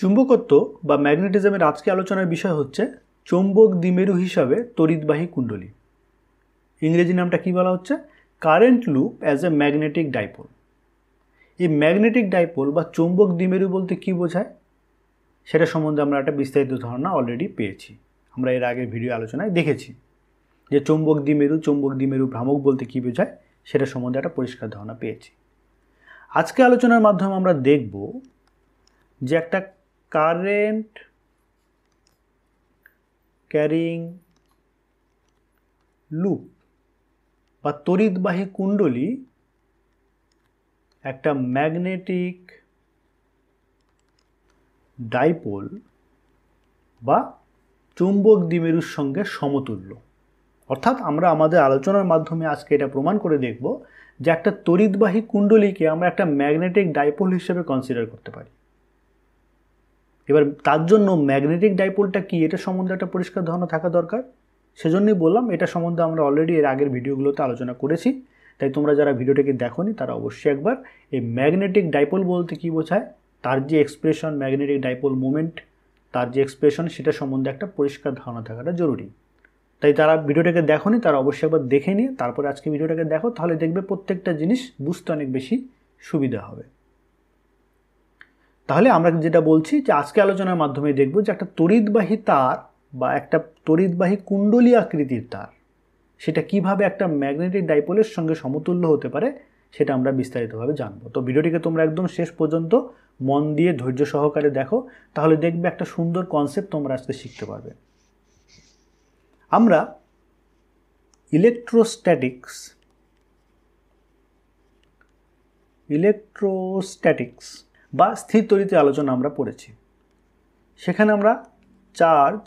চুম্বকত্ব বা ম্যাগনেটিজমের আজকে আলোচনার বিষয় হচ্ছে চৌম্বক দ্বিমেরু হিসাবে তড়িৎবাহী কুণ্ডলী ইংরেজি নামটা কী বলা হচ্ছে current loop as a magnetic dipole এই ম্যাগনেটিক ডাইপোল বা চৌম্বক দ্বিমেরু বলতে কী বোঝায় সেটা সম্বন্ধে আমরা একটা বিস্তারিত ধারণা অলরেডি পেয়েছি আমরা এর আগের ভিডিও আলোচনায় দেখেছি যে চৌম্বক দ্বিমেরু চৌম্বক দ্বিমেরু ভ্রামক বলতে কী বোঝায় সেটা সম্বন্ধে একটা পরিষ্কার ধারণা পেয়েছি আজকে আলোচনার মাধ্যমে আমরা দেখব যে একটা current carrying লুপ বা তড়িৎবাহী কুণ্ডলী একটা ম্যাগনেটিক ডাইপোল বা চুম্বক দ্বিমেরুর সঙ্গে সমতুল্য অর্থাৎ আমরা আমাদের আলোচনার মাধ্যমে আজকে এটা প্রমাণ করে দেখব যে একটা তড়িৎবাহী কুণ্ডলীকে আমরা একটা ম্যাগনেটিক ডাইপোল হিসেবে কনসিডার করতে পারি এবার তার জন্য ম্যাগনেটিক ডাইপোলটা কি এটা সম্বন্ধে একটা পরিষ্কার ধারণা থাকা দরকার সেজন্যই বললাম এটা সম্বন্ধে আমরা অলরেডি এর আগের ভিডিওগুলোতে আলোচনা করেছি তাই তোমরা যারা ভিডিওটাকে দেখোনি তারা অবশ্যই একবার এই ম্যাগনেটিক ডাইপোল বলতে কি বোঝায় তার যে এক্সপ্রেশন ম্যাগনেটিক ডাইপোল মুভমেন্ট তার যে এক্সপ্রেশন সেটা সম্বন্ধে একটা পরিষ্কার ধারণা থাকাটা জরুরি তাই তারা ভিডিওটাকে দেখোনি তারা অবশ্যই একবার দেখে নিয়ে তারপরে আজকে ভিডিওটাকে দেখো তাহলে দেখবে প্রত্যেকটা জিনিস বুঝতে অনেক বেশি সুবিধা হবে তাহলে আমরা যেটা বলছি যে আজকে আলোচনার মাধ্যমে দেখব যে একটা তড়িৎবাহী তার বা একটা তড়িৎবাহী কুণ্ডলী আকৃতির তার সেটা কিভাবে একটা ম্যাগনেটিক ডাইপোলের সঙ্গে সমতুল্য হতে পারে সেটা আমরা বিস্তারিতভাবে জানবো তো ভিডিওটিকে তোমরা একদম শেষ পর্যন্ত মন দিয়ে ধৈর্য সহকারে দেখো তাহলে দেখবে একটা সুন্দর কনসেপ্ট তোমরা আজকে শিখতে পারবে আমরা ইলেকট্রোস্ট্যাটিক্স ইলেকট্রোস্ট্যাটিক্স বা স্থির তরিতে আলোচনা আমরা পড়েছি সেখানে আমরা চার্জ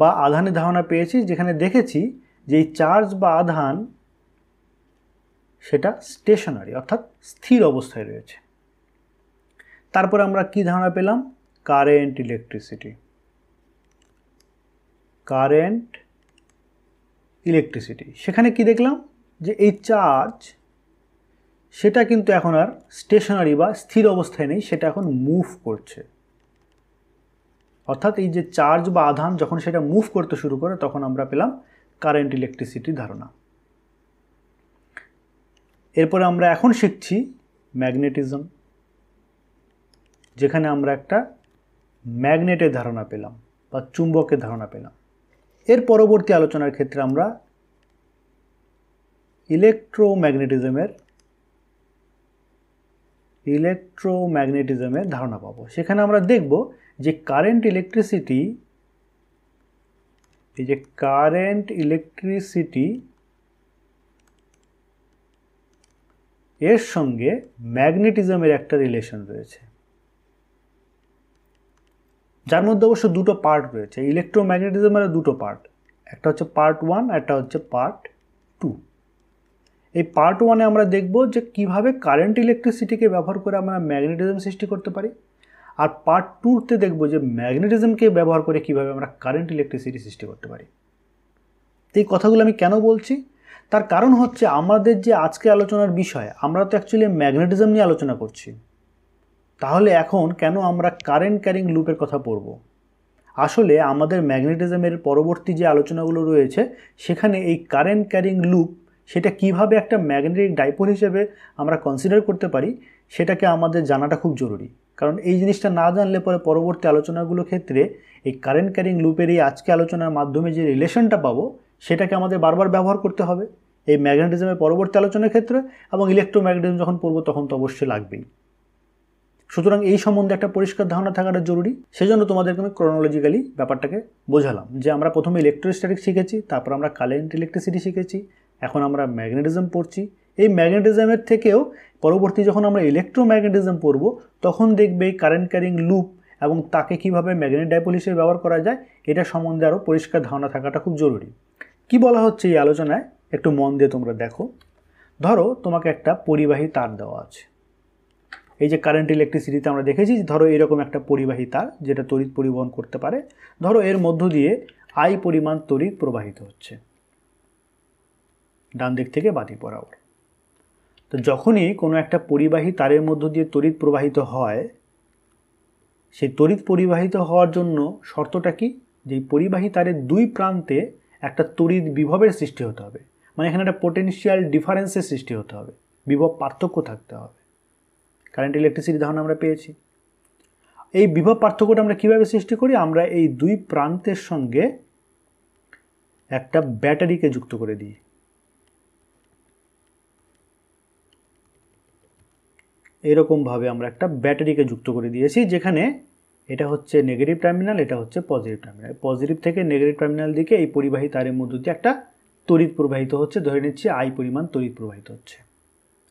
বা আধানের ধারণা পেয়েছি যেখানে দেখেছি যে এই চার্জ বা আধান সেটা স্টেশনারি অর্থাৎ স্থির অবস্থায় রয়েছে তারপরে আমরা কি ধারণা পেলাম কারেন্ট ইলেকট্রিসিটি কারেন্ট ইলেকট্রিসিটি সেখানে কি দেখলাম যে এই চার্জ সেটা কিন্তু এখন আর স্টেশনারি বা স্থির অবস্থায় নেই সেটা এখন মুভ করছে অর্থাৎ এই যে চার্জ বা আধান যখন সেটা মুভ করতে শুরু করে তখন আমরা পেলাম কারেন্ট ইলেকট্রিসিটির ধারণা এরপরে আমরা এখন শিখছি ম্যাগনেটিজম যেখানে আমরা একটা ম্যাগনেটের ধারণা পেলাম বা চুম্বকের ধারণা পেলাম এর পরবর্তী আলোচনার ক্ষেত্রে আমরা ইলেকট্রোম্যাগনেটিজমের ইলেকট্রোম্যাগনেটিজমের ধারণা পাবো সেখানে আমরা দেখব যে কারেন্ট ইলেকট্রিসিটি এই যে কারেন্ট ইলেকট্রিসিটি এর সঙ্গে ম্যাগনেটিজমের একটা রিলেশন রয়েছে যার মধ্যে অবশ্য দুটো পার্ট রয়েছে ইলেকট্রোম্যাগনেটিজমের দুটো পার্ট একটা হচ্ছে পার্ট ওয়ান একটা হচ্ছে পার্ট টু এই পার্ট ওয়ানে আমরা দেখব যে কিভাবে কারেন্ট ইলেকট্রিসিটিকে ব্যবহার করে আমরা ম্যাগনেটিজম সৃষ্টি করতে পারি আর পার্ট টুতে দেখব যে ম্যাগনেটিজমকে ব্যবহার করে কিভাবে আমরা কারেন্ট ইলেকট্রিসিটি সৃষ্টি করতে পারি এই কথাগুলো আমি কেন বলছি তার কারণ হচ্ছে আমাদের যে আজকে আলোচনার বিষয় আমরা তো অ্যাকচুয়ালি ম্যাগনেটিজম নিয়ে আলোচনা করছি তাহলে এখন কেন আমরা কারেন্ট ক্যারিং লুপের কথা পড়ব আসলে আমাদের ম্যাগনেটিজমের পরবর্তী যে আলোচনাগুলো রয়েছে সেখানে এই কারেন্ট ক্যারিং লুপ সেটা কিভাবে একটা ম্যাগনেটিক ডাইপোল হিসেবে আমরা কনসিডার করতে পারি সেটাকে আমাদের জানাটা খুব জরুরি কারণ এই জিনিসটা না জানলে পরে পরবর্তী আলোচনাগুলোর ক্ষেত্রে এই কারেন্ট ক্যারিং লুপের এই আজকে আলোচনার মাধ্যমে যে রিলেশনটা পাবো সেটাকে আমাদের বারবার ব্যবহার করতে হবে এই ম্যাগনেটিজমের পরবর্তী আলোচনার ক্ষেত্রে এবং ইলেকট্রোম্যাগনেটিজম যখন পড়বো তখন তো অবশ্যই লাগবেই সুতরাং এই সম্বন্ধে একটা পরিষ্কার ধারণা থাকাটা জরুরি সেজন্য তোমাদেরকে আমি ক্রোনোলজিক্যালি ব্যাপারটাকে বোঝালাম যে আমরা প্রথমে ইলেকট্রোস্ট্যাটিক শিখেছি তারপর আমরা কারেন্ট ইলেকট্রিসিটি শিখেছি এখন আমরা ম্যাগনেটিজম পড়ছি এই ম্যাগনেটিজমের থেকেও পরবর্তী যখন আমরা ইলেকট্রোম্যাগনেটিজম পড়ব তখন দেখবে এই কারেন্ট ক্যারিং লুপ এবং তাকে কিভাবে ম্যাগনেট ডাইপোল হিসেবে ব্যবহার করা যায় এটা সম্বন্ধে আরও পরিষ্কার ধারণা থাকাটা খুব জরুরি কি বলা হচ্ছে এই আলোচনায় একটু মন দিয়ে তোমরা দেখো ধরো তোমাকে একটা পরিবাহী তার দেওয়া আছে এই যে কারেন্ট ইলেকট্রিসিটিতে আমরা দেখেছি ধরো এরকম একটা পরিবাহী তার যেটা তড়িৎ পরিবহন করতে পারে ধরো এর মধ্য দিয়ে আই পরিমাণ তড়িৎ প্রবাহিত হচ্ছে ডান দিক থেকে বাতি বরাবর তো যখনই কোনো একটা পরিবাহী তারের মধ্য দিয়ে তড়িৎ প্রবাহিত হয় সেই তড়িৎ পরিবাহিত হওয়ার জন্য শর্তটা কি যে পরিবাহী তারের দুই প্রান্তে একটা তড়িৎ বিভবের সৃষ্টি হতে হবে মানে এখানে একটা পোটেনশিয়াল ডিফারেন্সের সৃষ্টি হতে হবে বিভব পার্থক্য থাকতে হবে কারেন্ট ইলেকট্রিসিটি ধারণা আমরা পেয়েছি এই বিভব পার্থক্যটা আমরা কীভাবে সৃষ্টি করি আমরা এই দুই প্রান্তের সঙ্গে একটা ব্যাটারিকে যুক্ত করে দিই এরকমভাবে আমরা একটা ব্যাটারিকে যুক্ত করে দিয়েছি যেখানে এটা হচ্ছে নেগেটিভ টার্মিনাল এটা হচ্ছে পজিটিভ টার্মিনাল পজিটিভ থেকে নেগেটিভ টার্মিনাল দিকে এই পরিবাহী তারের মধ্য দিয়ে একটা তড়িৎ প্রবাহিত হচ্ছে ধরে নিচ্ছি আই পরিমাণ তড়িৎ প্রবাহিত হচ্ছে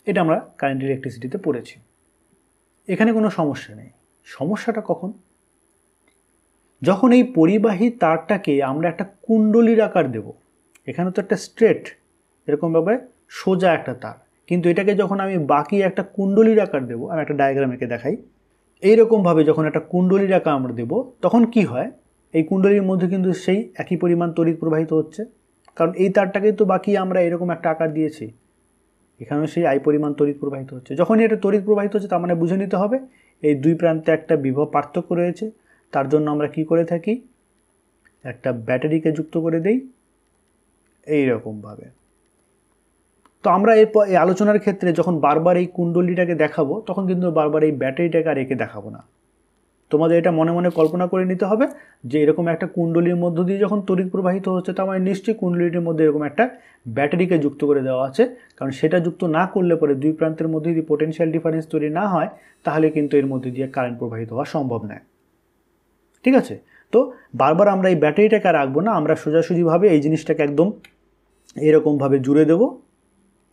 এটা আমরা কারেন্ট ইলেকট্রিসিটিতে পড়েছি এখানে কোনো সমস্যা নেই সমস্যাটা কখন যখন এই পরিবাহী তারটাকে আমরা একটা কুণ্ডলির আকার দেব এখানে তো একটা স্ট্রেট এরকমভাবে সোজা একটা তার কিন্তু এটাকে যখন আমি বাকি একটা কুণ্ডলির আকার দেবো আমি একটা ডায়াগ্রাম এঁকে দেখাই এইরকমভাবে যখন একটা কুণ্ডলির আকার আমরা দেবো তখন কি হয় এই কুণ্ডলির মধ্যে কিন্তু সেই একই পরিমাণ তড়িৎ প্রবাহিত হচ্ছে কারণ এই তারটাকেই তো বাকি আমরা এরকম একটা আকার দিয়েছি এখানেও সেই আই পরিমাণ তড়িৎ প্রবাহিত হচ্ছে যখনই এটা তড়িৎ প্রবাহিত হচ্ছে তার মানে বুঝে নিতে হবে এই দুই প্রান্তে একটা বিভব পার্থক্য রয়েছে তার জন্য আমরা কি করে থাকি একটা ব্যাটারিকে যুক্ত করে দেই এইরকমভাবে তো আমরা এর এই আলোচনার ক্ষেত্রে যখন বারবার এই কুণ্ডলিটাকে দেখাবো তখন কিন্তু বারবার এই ব্যাটারিটাকে আর একে দেখাবো না তোমাদের এটা মনে মনে কল্পনা করে নিতে হবে যে এরকম একটা কুণ্ডলির মধ্য দিয়ে যখন তড়িৎ প্রবাহিত হচ্ছে তার আমার মানে নিশ্চয়ই কুণ্ডলিটির মধ্যে এরকম একটা ব্যাটারিকে যুক্ত করে দেওয়া আছে কারণ সেটা যুক্ত না করলে পরে দুই প্রান্তের মধ্যে যদি পোটেনশিয়াল ডিফারেন্স তৈরি না হয় তাহলে কিন্তু এর মধ্যে দিয়ে কারেন্ট প্রবাহিত হওয়া সম্ভব নয় ঠিক আছে তো বারবার আমরা এই ব্যাটারিটাকে রাখবো না আমরা সোজাসুজিভাবে এই জিনিসটাকে একদম এরকমভাবে জুড়ে দেবো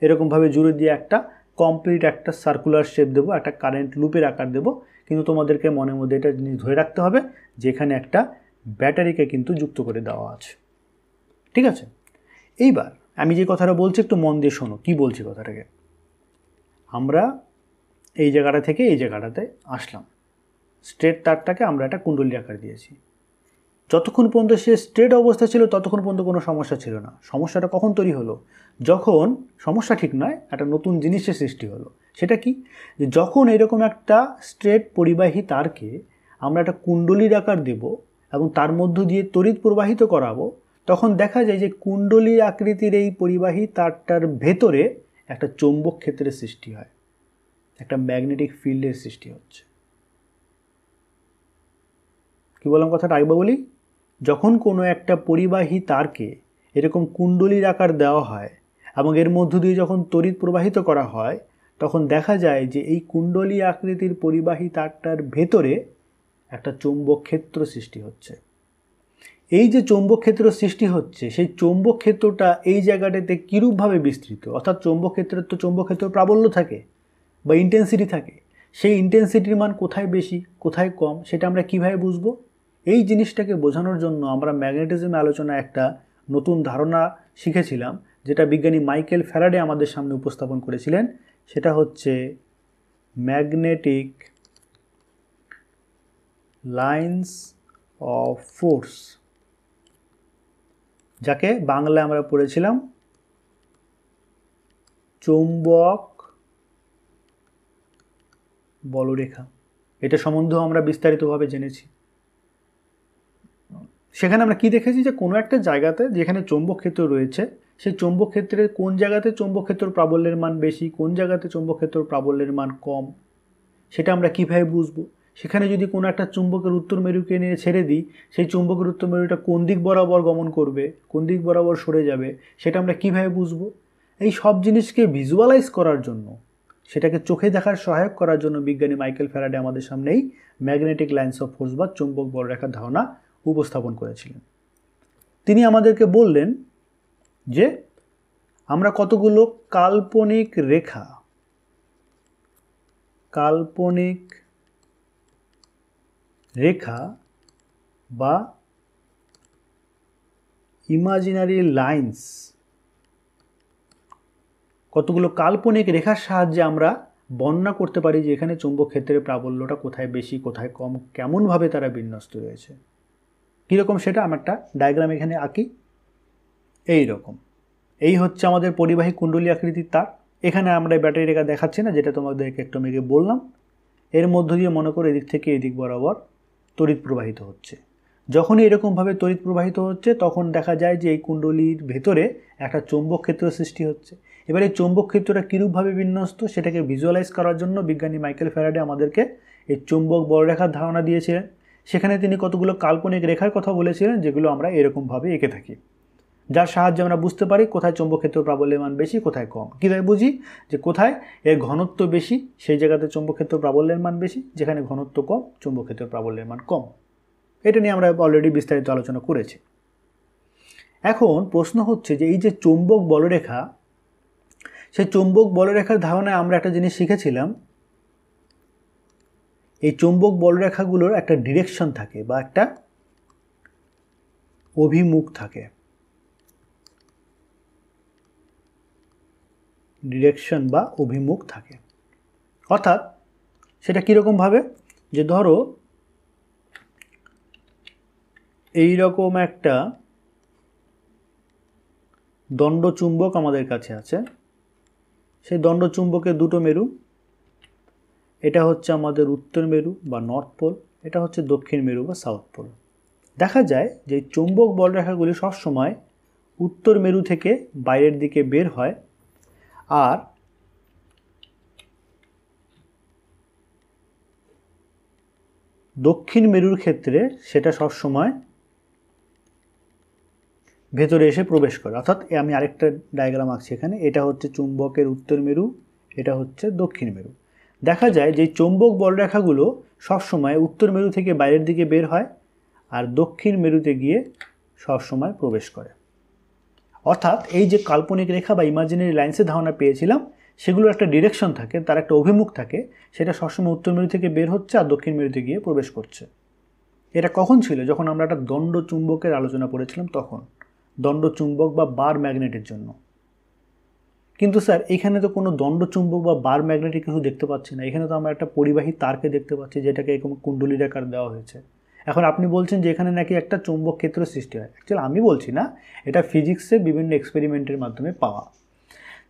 এরকমভাবে জুড়ে দিয়ে একটা কমপ্লিট একটা সার্কুলার শেপ দেবো একটা কারেন্ট লুপের আকার দেবো কিন্তু তোমাদেরকে মনে মধ্যে এটা জিনিস ধরে রাখতে হবে যেখানে একটা ব্যাটারিকে কিন্তু যুক্ত করে দেওয়া আছে ঠিক আছে এইবার আমি যে কথাটা বলছি একটু মন দিয়ে শোনো কী বলছি কথাটাকে আমরা এই জায়গাটা থেকে এই জায়গাটাতে আসলাম স্ট্রেট তারটাকে আমরা একটা কুণ্ডলী আকার দিয়েছি যতক্ষণ পর্যন্ত সে স্ট্রেট অবস্থা ছিল ততক্ষণ পর্যন্ত কোনো সমস্যা ছিল না সমস্যাটা কখন তৈরি হলো যখন সমস্যা ঠিক নয় একটা নতুন জিনিসের সৃষ্টি হলো সেটা কি যে যখন এরকম একটা স্ট্রেট পরিবাহী তারকে আমরা একটা কুণ্ডলির আকার দেব এবং তার মধ্য দিয়ে তড়িৎ প্রবাহিত করাবো তখন দেখা যায় যে কুণ্ডলী আকৃতির এই পরিবাহী তারটার ভেতরে একটা চৌম্বক ক্ষেত্রের সৃষ্টি হয় একটা ম্যাগনেটিক ফিল্ডের সৃষ্টি হচ্ছে কী বললাম কথাটা আগে বলি যখন কোনো একটা পরিবাহী তারকে এরকম কুণ্ডলীর আকার দেওয়া হয় এবং এর মধ্য দিয়ে যখন তড়িৎ প্রবাহিত করা হয় তখন দেখা যায় যে এই কুণ্ডলী আকৃতির পরিবাহী তারটার ভেতরে একটা চৌম্বক ক্ষেত্র সৃষ্টি হচ্ছে এই যে চৌম্বক ক্ষেত্র সৃষ্টি হচ্ছে সেই চৌম্বক ক্ষেত্রটা এই জায়গাটাতে কীরূপভাবে বিস্তৃত অর্থাৎ চৌম্বক ক্ষেত্রের তো চৌম্বকক্ষেত্র প্রাবল্য থাকে বা ইন্টেন্সিটি থাকে সেই ইন্টেন্সিটির মান কোথায় বেশি কোথায় কম সেটা আমরা কীভাবে বুঝবো এই জিনিসটাকে বোঝানোর জন্য আমরা ম্যাগনেটিজম আলোচনা একটা নতুন ধারণা শিখেছিলাম যেটা বিজ্ঞানী মাইকেল ফ্যারাডে আমাদের সামনে উপস্থাপন করেছিলেন সেটা হচ্ছে ম্যাগনেটিক লাইন্স অফ ফোর্স যাকে বাংলায় আমরা পড়েছিলাম চৌম্বক বলরেখা এটা সম্বন্ধেও আমরা বিস্তারিতভাবে জেনেছি সেখানে আমরা কি দেখেছি যে কোনো একটা জায়গাতে যেখানে চৌম্বকক্ষেত্র রয়েছে সেই চৌম্বক কোন জায়গাতে চৌম্বকক্ষেত্র প্রাবল্যের মান বেশি কোন জায়গাতে চৌম্বকক্ষেত্র প্রাবল্যের মান কম সেটা আমরা কীভাবে বুঝবো সেখানে যদি কোনো একটা চুম্বকের উত্তর মেরুকে নিয়ে ছেড়ে দিই সেই চুম্বকের উত্তর মেরুটা কোন দিক বরাবর গমন করবে কোন দিক বরাবর সরে যাবে সেটা আমরা কীভাবে বুঝবো এই সব জিনিসকে ভিজুয়ালাইজ করার জন্য সেটাকে চোখে দেখার সহায়ক করার জন্য বিজ্ঞানী মাইকেল ফ্যারাডে আমাদের সামনেই ম্যাগনেটিক লাইন্স অফ ফোর্স বা চুম্বক রেখার ধারণা উপস্থাপন করেছিলেন তিনি আমাদেরকে বললেন যে আমরা কতগুলো কাল্পনিক রেখা কাল্পনিক রেখা বা ইমাজিনারি লাইন্স কতগুলো কাল্পনিক রেখার সাহায্যে আমরা বর্ণনা করতে পারি যে এখানে চুম্বক ক্ষেত্রের প্রাবল্যটা কোথায় বেশি কোথায় কম কেমনভাবে তারা বিন্যস্ত রয়েছে কীরকম সেটা আমি একটা ডায়াগ্রাম এখানে আঁকি এই রকম এই হচ্ছে আমাদের পরিবাহী কুণ্ডলী আকৃতির তার এখানে আমরা ব্যাটারি রেখা দেখাচ্ছি না যেটা তোমাদেরকে একটু মেঘে বললাম এর মধ্য দিয়ে মনে করো এদিক থেকে এদিক বরাবর তড়িৎ প্রবাহিত হচ্ছে যখনই এরকমভাবে তড়িৎ প্রবাহিত হচ্ছে তখন দেখা যায় যে এই কুণ্ডলীর ভেতরে একটা চৌম্বক ক্ষেত্র সৃষ্টি হচ্ছে এবার এই চৌম্বক ক্ষেত্রটা কীরূপভাবে বিন্যস্ত সেটাকে ভিজুয়ালাইজ করার জন্য বিজ্ঞানী মাইকেল ফ্যারাডে আমাদেরকে এই চৌম্বক রেখার ধারণা দিয়েছিলেন সেখানে তিনি কতগুলো কাল্পনিক রেখার কথা বলেছিলেন যেগুলো আমরা এরকমভাবে এঁকে থাকি যার সাহায্যে আমরা বুঝতে পারি কোথায় চৌম্বক্ষেত্র প্রাবল্যমান বেশি কোথায় কম কীভাবে বুঝি যে কোথায় এর ঘনত্ব বেশি সেই জায়গাতে চৌম্বক্ষেত্র প্রাবল্যের মান বেশি যেখানে ঘনত্ব কম চুম্বক্ষেত্র প্রাবল্যের মান কম এটা নিয়ে আমরা অলরেডি বিস্তারিত আলোচনা করেছি এখন প্রশ্ন হচ্ছে যে এই যে চৌম্বক বলরেখা সেই চৌম্বক বলরেখার ধারণায় আমরা একটা জিনিস শিখেছিলাম এই চৌম্বক বলরেখাগুলোর একটা ডিরেকশন থাকে বা একটা অভিমুখ থাকে ডিরেকশন বা অভিমুখ থাকে অর্থাৎ সেটা কীরকমভাবে যে ধরো এই রকম একটা দণ্ডচুম্বক আমাদের কাছে আছে সেই দণ্ডচুম্বকের দুটো মেরু এটা হচ্ছে আমাদের উত্তর মেরু বা নর্থ পোল এটা হচ্ছে দক্ষিণ মেরু বা সাউথ পোল দেখা যায় যে চৌম্বক বলরেখাগুলি সবসময় উত্তর মেরু থেকে বাইরের দিকে বের হয় আর দক্ষিণ মেরুর ক্ষেত্রে সেটা সবসময় ভেতরে এসে প্রবেশ করে অর্থাৎ আমি আরেকটা ডায়াগ্রাম আঁকছি এখানে এটা হচ্ছে চুম্বকের উত্তর মেরু এটা হচ্ছে দক্ষিণ মেরু দেখা যায় যে চৌম্বক বলরেখাগুলো সবসময় উত্তর মেরু থেকে বাইরের দিকে বের হয় আর দক্ষিণ মেরুতে গিয়ে সবসময় প্রবেশ করে অর্থাৎ এই যে কাল্পনিক রেখা বা ইমাজিনারি লাইন্সে ধারণা পেয়েছিলাম সেগুলোর একটা ডিরেকশন থাকে তার একটা অভিমুখ থাকে সেটা সবসময় উত্তর মেরু থেকে বের হচ্ছে আর দক্ষিণ মেরুতে গিয়ে প্রবেশ করছে এটা কখন ছিল যখন আমরা একটা দণ্ড চুম্বকের আলোচনা করেছিলাম তখন দণ্ড চুম্বক বা বার ম্যাগনেটের জন্য কিন্তু স্যার এখানে তো কোনো দণ্ডচুম্বক বা বার ম্যাগনেটিক কিছু দেখতে পাচ্ছি না এখানে তো আমরা একটা পরিবাহী তারকে দেখতে পাচ্ছি যেটাকে এরকম কুণ্ডলির আকার দেওয়া হয়েছে এখন আপনি বলছেন যে এখানে নাকি একটা চুম্বক ক্ষেত্র সৃষ্টি হয় অ্যাকচুয়ালি আমি বলছি না এটা ফিজিক্সে বিভিন্ন এক্সপেরিমেন্টের মাধ্যমে পাওয়া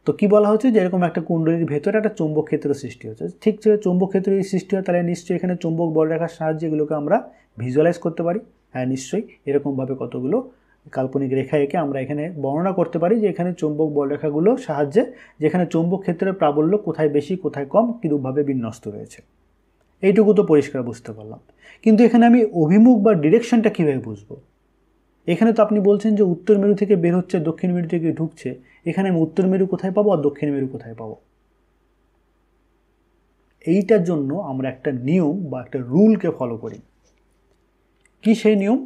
তো কি বলা হচ্ছে যে এরকম একটা কুণ্ডলীর ভেতরে একটা চুম্বক ক্ষেত্র সৃষ্টি হচ্ছে ঠিক যে চুম্বক ক্ষেত্র যদি সৃষ্টি হয় তাহলে নিশ্চয়ই এখানে চুম্বক বল রাখার সাহায্যে এগুলোকে আমরা ভিজুয়ালাইজ করতে পারি হ্যাঁ নিশ্চয়ই এরকমভাবে কতগুলো কাল্পনিক রেখা এঁকে আমরা এখানে বর্ণনা করতে পারি যে এখানে চৌম্বক বলরেখাগুলোর সাহায্যে যেখানে চৌম্বক ক্ষেত্রের প্রাবল্য কোথায় বেশি কোথায় কম কীরূপভাবে বিন্যস্ত রয়েছে এইটুকু তো পরিষ্কার বুঝতে পারলাম কিন্তু এখানে আমি অভিমুখ বা ডিরেকশনটা কীভাবে বুঝবো এখানে তো আপনি বলছেন যে উত্তর মেরু থেকে বের হচ্ছে দক্ষিণ মেরু থেকে ঢুকছে এখানে আমি উত্তর মেরু কোথায় পাবো আর দক্ষিণ মেরু কোথায় পাবো এইটার জন্য আমরা একটা নিয়ম বা একটা রুলকে ফলো করি কি সেই নিয়ম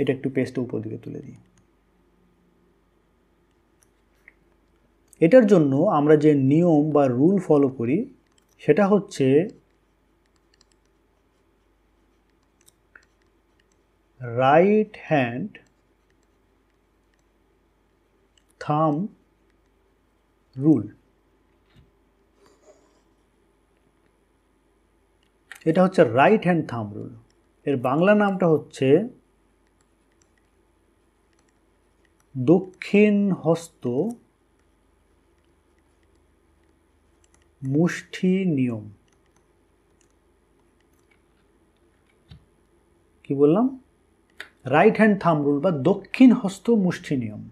এটা একটু পেস্টটা উপর দিকে তুলে দিই এটার জন্য আমরা যে নিয়ম বা রুল ফলো করি সেটা হচ্ছে রাইট হ্যান্ড থাম রুল এটা হচ্ছে রাইট হ্যান্ড থাম রুল এর বাংলা নামটা হচ্ছে দক্ষিণ হস্ত মুষ্টি নিয়ম কি বললাম রাইট হ্যান্ড থাম রুল বা দক্ষিণ হস্ত মুষ্টি নিয়ম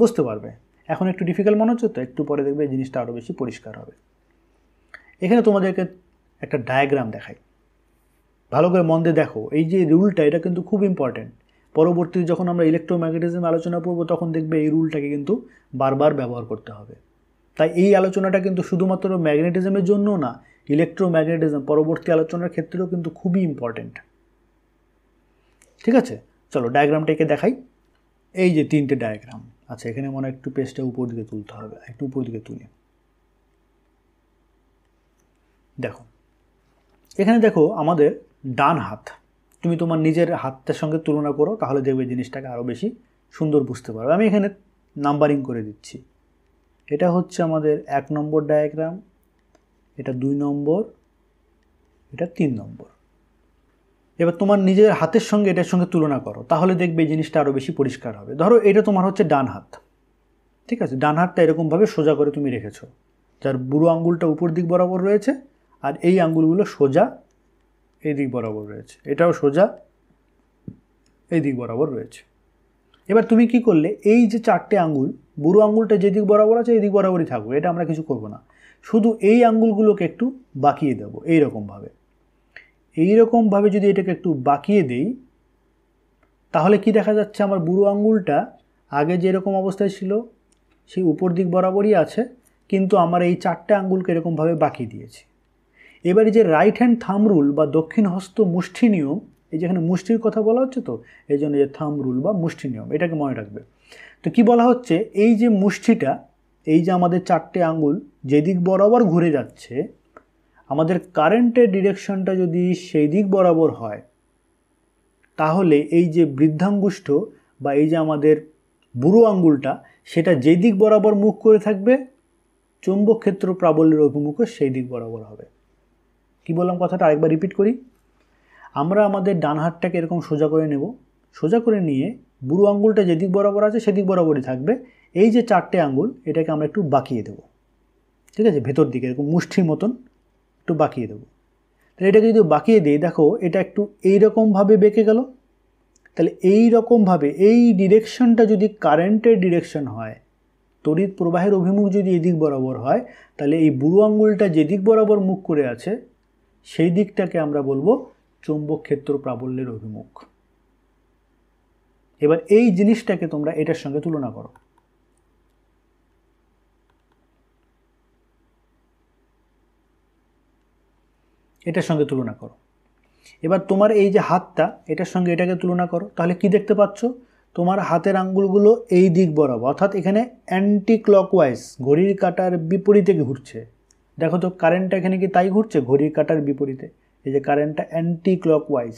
বুঝতে পারবে এখন একটু ডিফিকাল্ট মনে হচ্ছে তো একটু পরে দেখবে জিনিসটা আরও বেশি পরিষ্কার হবে এখানে তোমাদেরকে একটা ডায়াগ্রাম দেখাই ভালো করে মন দিয়ে দেখো এই যে রুলটা এটা কিন্তু খুব ইম্পর্ট্যান্ট পরবর্তী যখন আমরা ইলেকট্রোম্যাগনেটিজম আলোচনা করব তখন দেখবে এই রুলটাকে কিন্তু বারবার ব্যবহার করতে হবে তাই এই আলোচনাটা কিন্তু শুধুমাত্র ম্যাগনেটিজমের জন্য না ইলেকট্রোম্যাগনেটিজম পরবর্তী আলোচনার ক্ষেত্রেও কিন্তু খুবই ইম্পর্ট্যান্ট ঠিক আছে চলো ডায়াগ্রামটাকে দেখাই এই যে তিনটে ডায়াগ্রাম আচ্ছা এখানে মনে একটু পেস্টটা উপর দিকে তুলতে হবে একটু উপর দিকে তুলে দেখো এখানে দেখো আমাদের ডান হাত তুমি তোমার নিজের হাতটার সঙ্গে তুলনা করো তাহলে দেখবে জিনিসটাকে আরও বেশি সুন্দর বুঝতে পারবে আমি এখানে নাম্বারিং করে দিচ্ছি এটা হচ্ছে আমাদের এক নম্বর ডায়াগ্রাম এটা দুই নম্বর এটা তিন নম্বর এবার তোমার নিজের হাতের সঙ্গে এটার সঙ্গে তুলনা করো তাহলে দেখবে জিনিসটা আরও বেশি পরিষ্কার হবে ধরো এটা তোমার হচ্ছে ডান হাত ঠিক আছে ডান হাতটা এরকমভাবে সোজা করে তুমি রেখেছো যার বুড়ো আঙ্গুলটা উপর দিক বরাবর রয়েছে আর এই আঙ্গুলগুলো সোজা এই দিক বরাবর রয়েছে এটাও সোজা এই দিক বরাবর রয়েছে এবার তুমি কি করলে এই যে চারটে আঙ্গুল বুড়ো আঙ্গুলটা যেদিক বরাবর আছে এই দিক বরাবরই থাকবে এটা আমরা কিছু করব না শুধু এই আঙ্গুলগুলোকে একটু বাঁকিয়ে দেবো এইরকমভাবে এইরকমভাবে যদি এটাকে একটু বাঁকিয়ে দেই তাহলে কি দেখা যাচ্ছে আমার বুড়ো আঙ্গুলটা আগে যেরকম অবস্থায় ছিল সেই উপর দিক বরাবরই আছে কিন্তু আমার এই চারটে আঙ্গুলকে এরকমভাবে বাঁকিয়ে দিয়েছি এবারে যে রাইট হ্যান্ড থাম রুল বা দক্ষিণ হস্ত মুষ্টি নিয়ম এই যেখানে মুষ্টির কথা বলা হচ্ছে তো এই জন্য যে থাম রুল বা মুষ্টি নিয়ম এটাকে মনে রাখবে তো কি বলা হচ্ছে এই যে মুষ্টিটা এই যে আমাদের চারটে আঙুল যেদিক বরাবর ঘুরে যাচ্ছে আমাদের কারেন্টের ডিরেকশনটা যদি সেই দিক বরাবর হয় তাহলে এই যে বৃদ্ধাঙ্গুষ্ঠ বা এই যে আমাদের বুড়ো আঙ্গুলটা সেটা যেই দিক বরাবর মুখ করে থাকবে চৌম্বক ক্ষেত্র প্রাবল্যের অভিমুখও সেই দিক বরাবর হবে কি বললাম কথাটা আরেকবার রিপিট করি আমরা আমাদের ডান হাতটাকে এরকম সোজা করে নেব সোজা করে নিয়ে বুড়ো আঙুলটা যেদিক বরাবর আছে সেদিক বরাবরই থাকবে এই যে চারটে আঙুল এটাকে আমরা একটু বাঁকিয়ে দেব ঠিক আছে ভেতর দিকে এরকম মুষ্ঠির মতন একটু বাঁকিয়ে দেবো তাহলে এটাকে যদি বাঁকিয়ে দিই দেখো এটা একটু এই রকমভাবে বেঁকে গেল তাহলে এই রকমভাবে এই ডিরেকশনটা যদি কারেন্টের ডিরেকশন হয় তড়িৎ প্রবাহের অভিমুখ যদি এদিক বরাবর হয় তাহলে এই বুড়ো আঙুলটা যেদিক বরাবর মুখ করে আছে সেই দিকটাকে আমরা বলবো চৌম্বক ক্ষেত্র প্রাবল্যের অভিমুখ এবার এই জিনিসটাকে তোমরা এটার সঙ্গে তুলনা করো এটার সঙ্গে তুলনা করো এবার তোমার এই যে হাতটা এটার সঙ্গে এটাকে তুলনা করো তাহলে কি দেখতে পাচ্ছ তোমার হাতের আঙ্গুলগুলো এই দিক বরাবর অর্থাৎ এখানে অ্যান্টি ক্লকওয়াইজ ঘড়ির কাটার বিপরীতে ঘুরছে দেখো তো কারেন্টটা এখানে কি তাই ঘুরছে ঘড়ির কাটার বিপরীতে এই যে কারেন্টটা অ্যান্টি ক্লক ওয়াইজ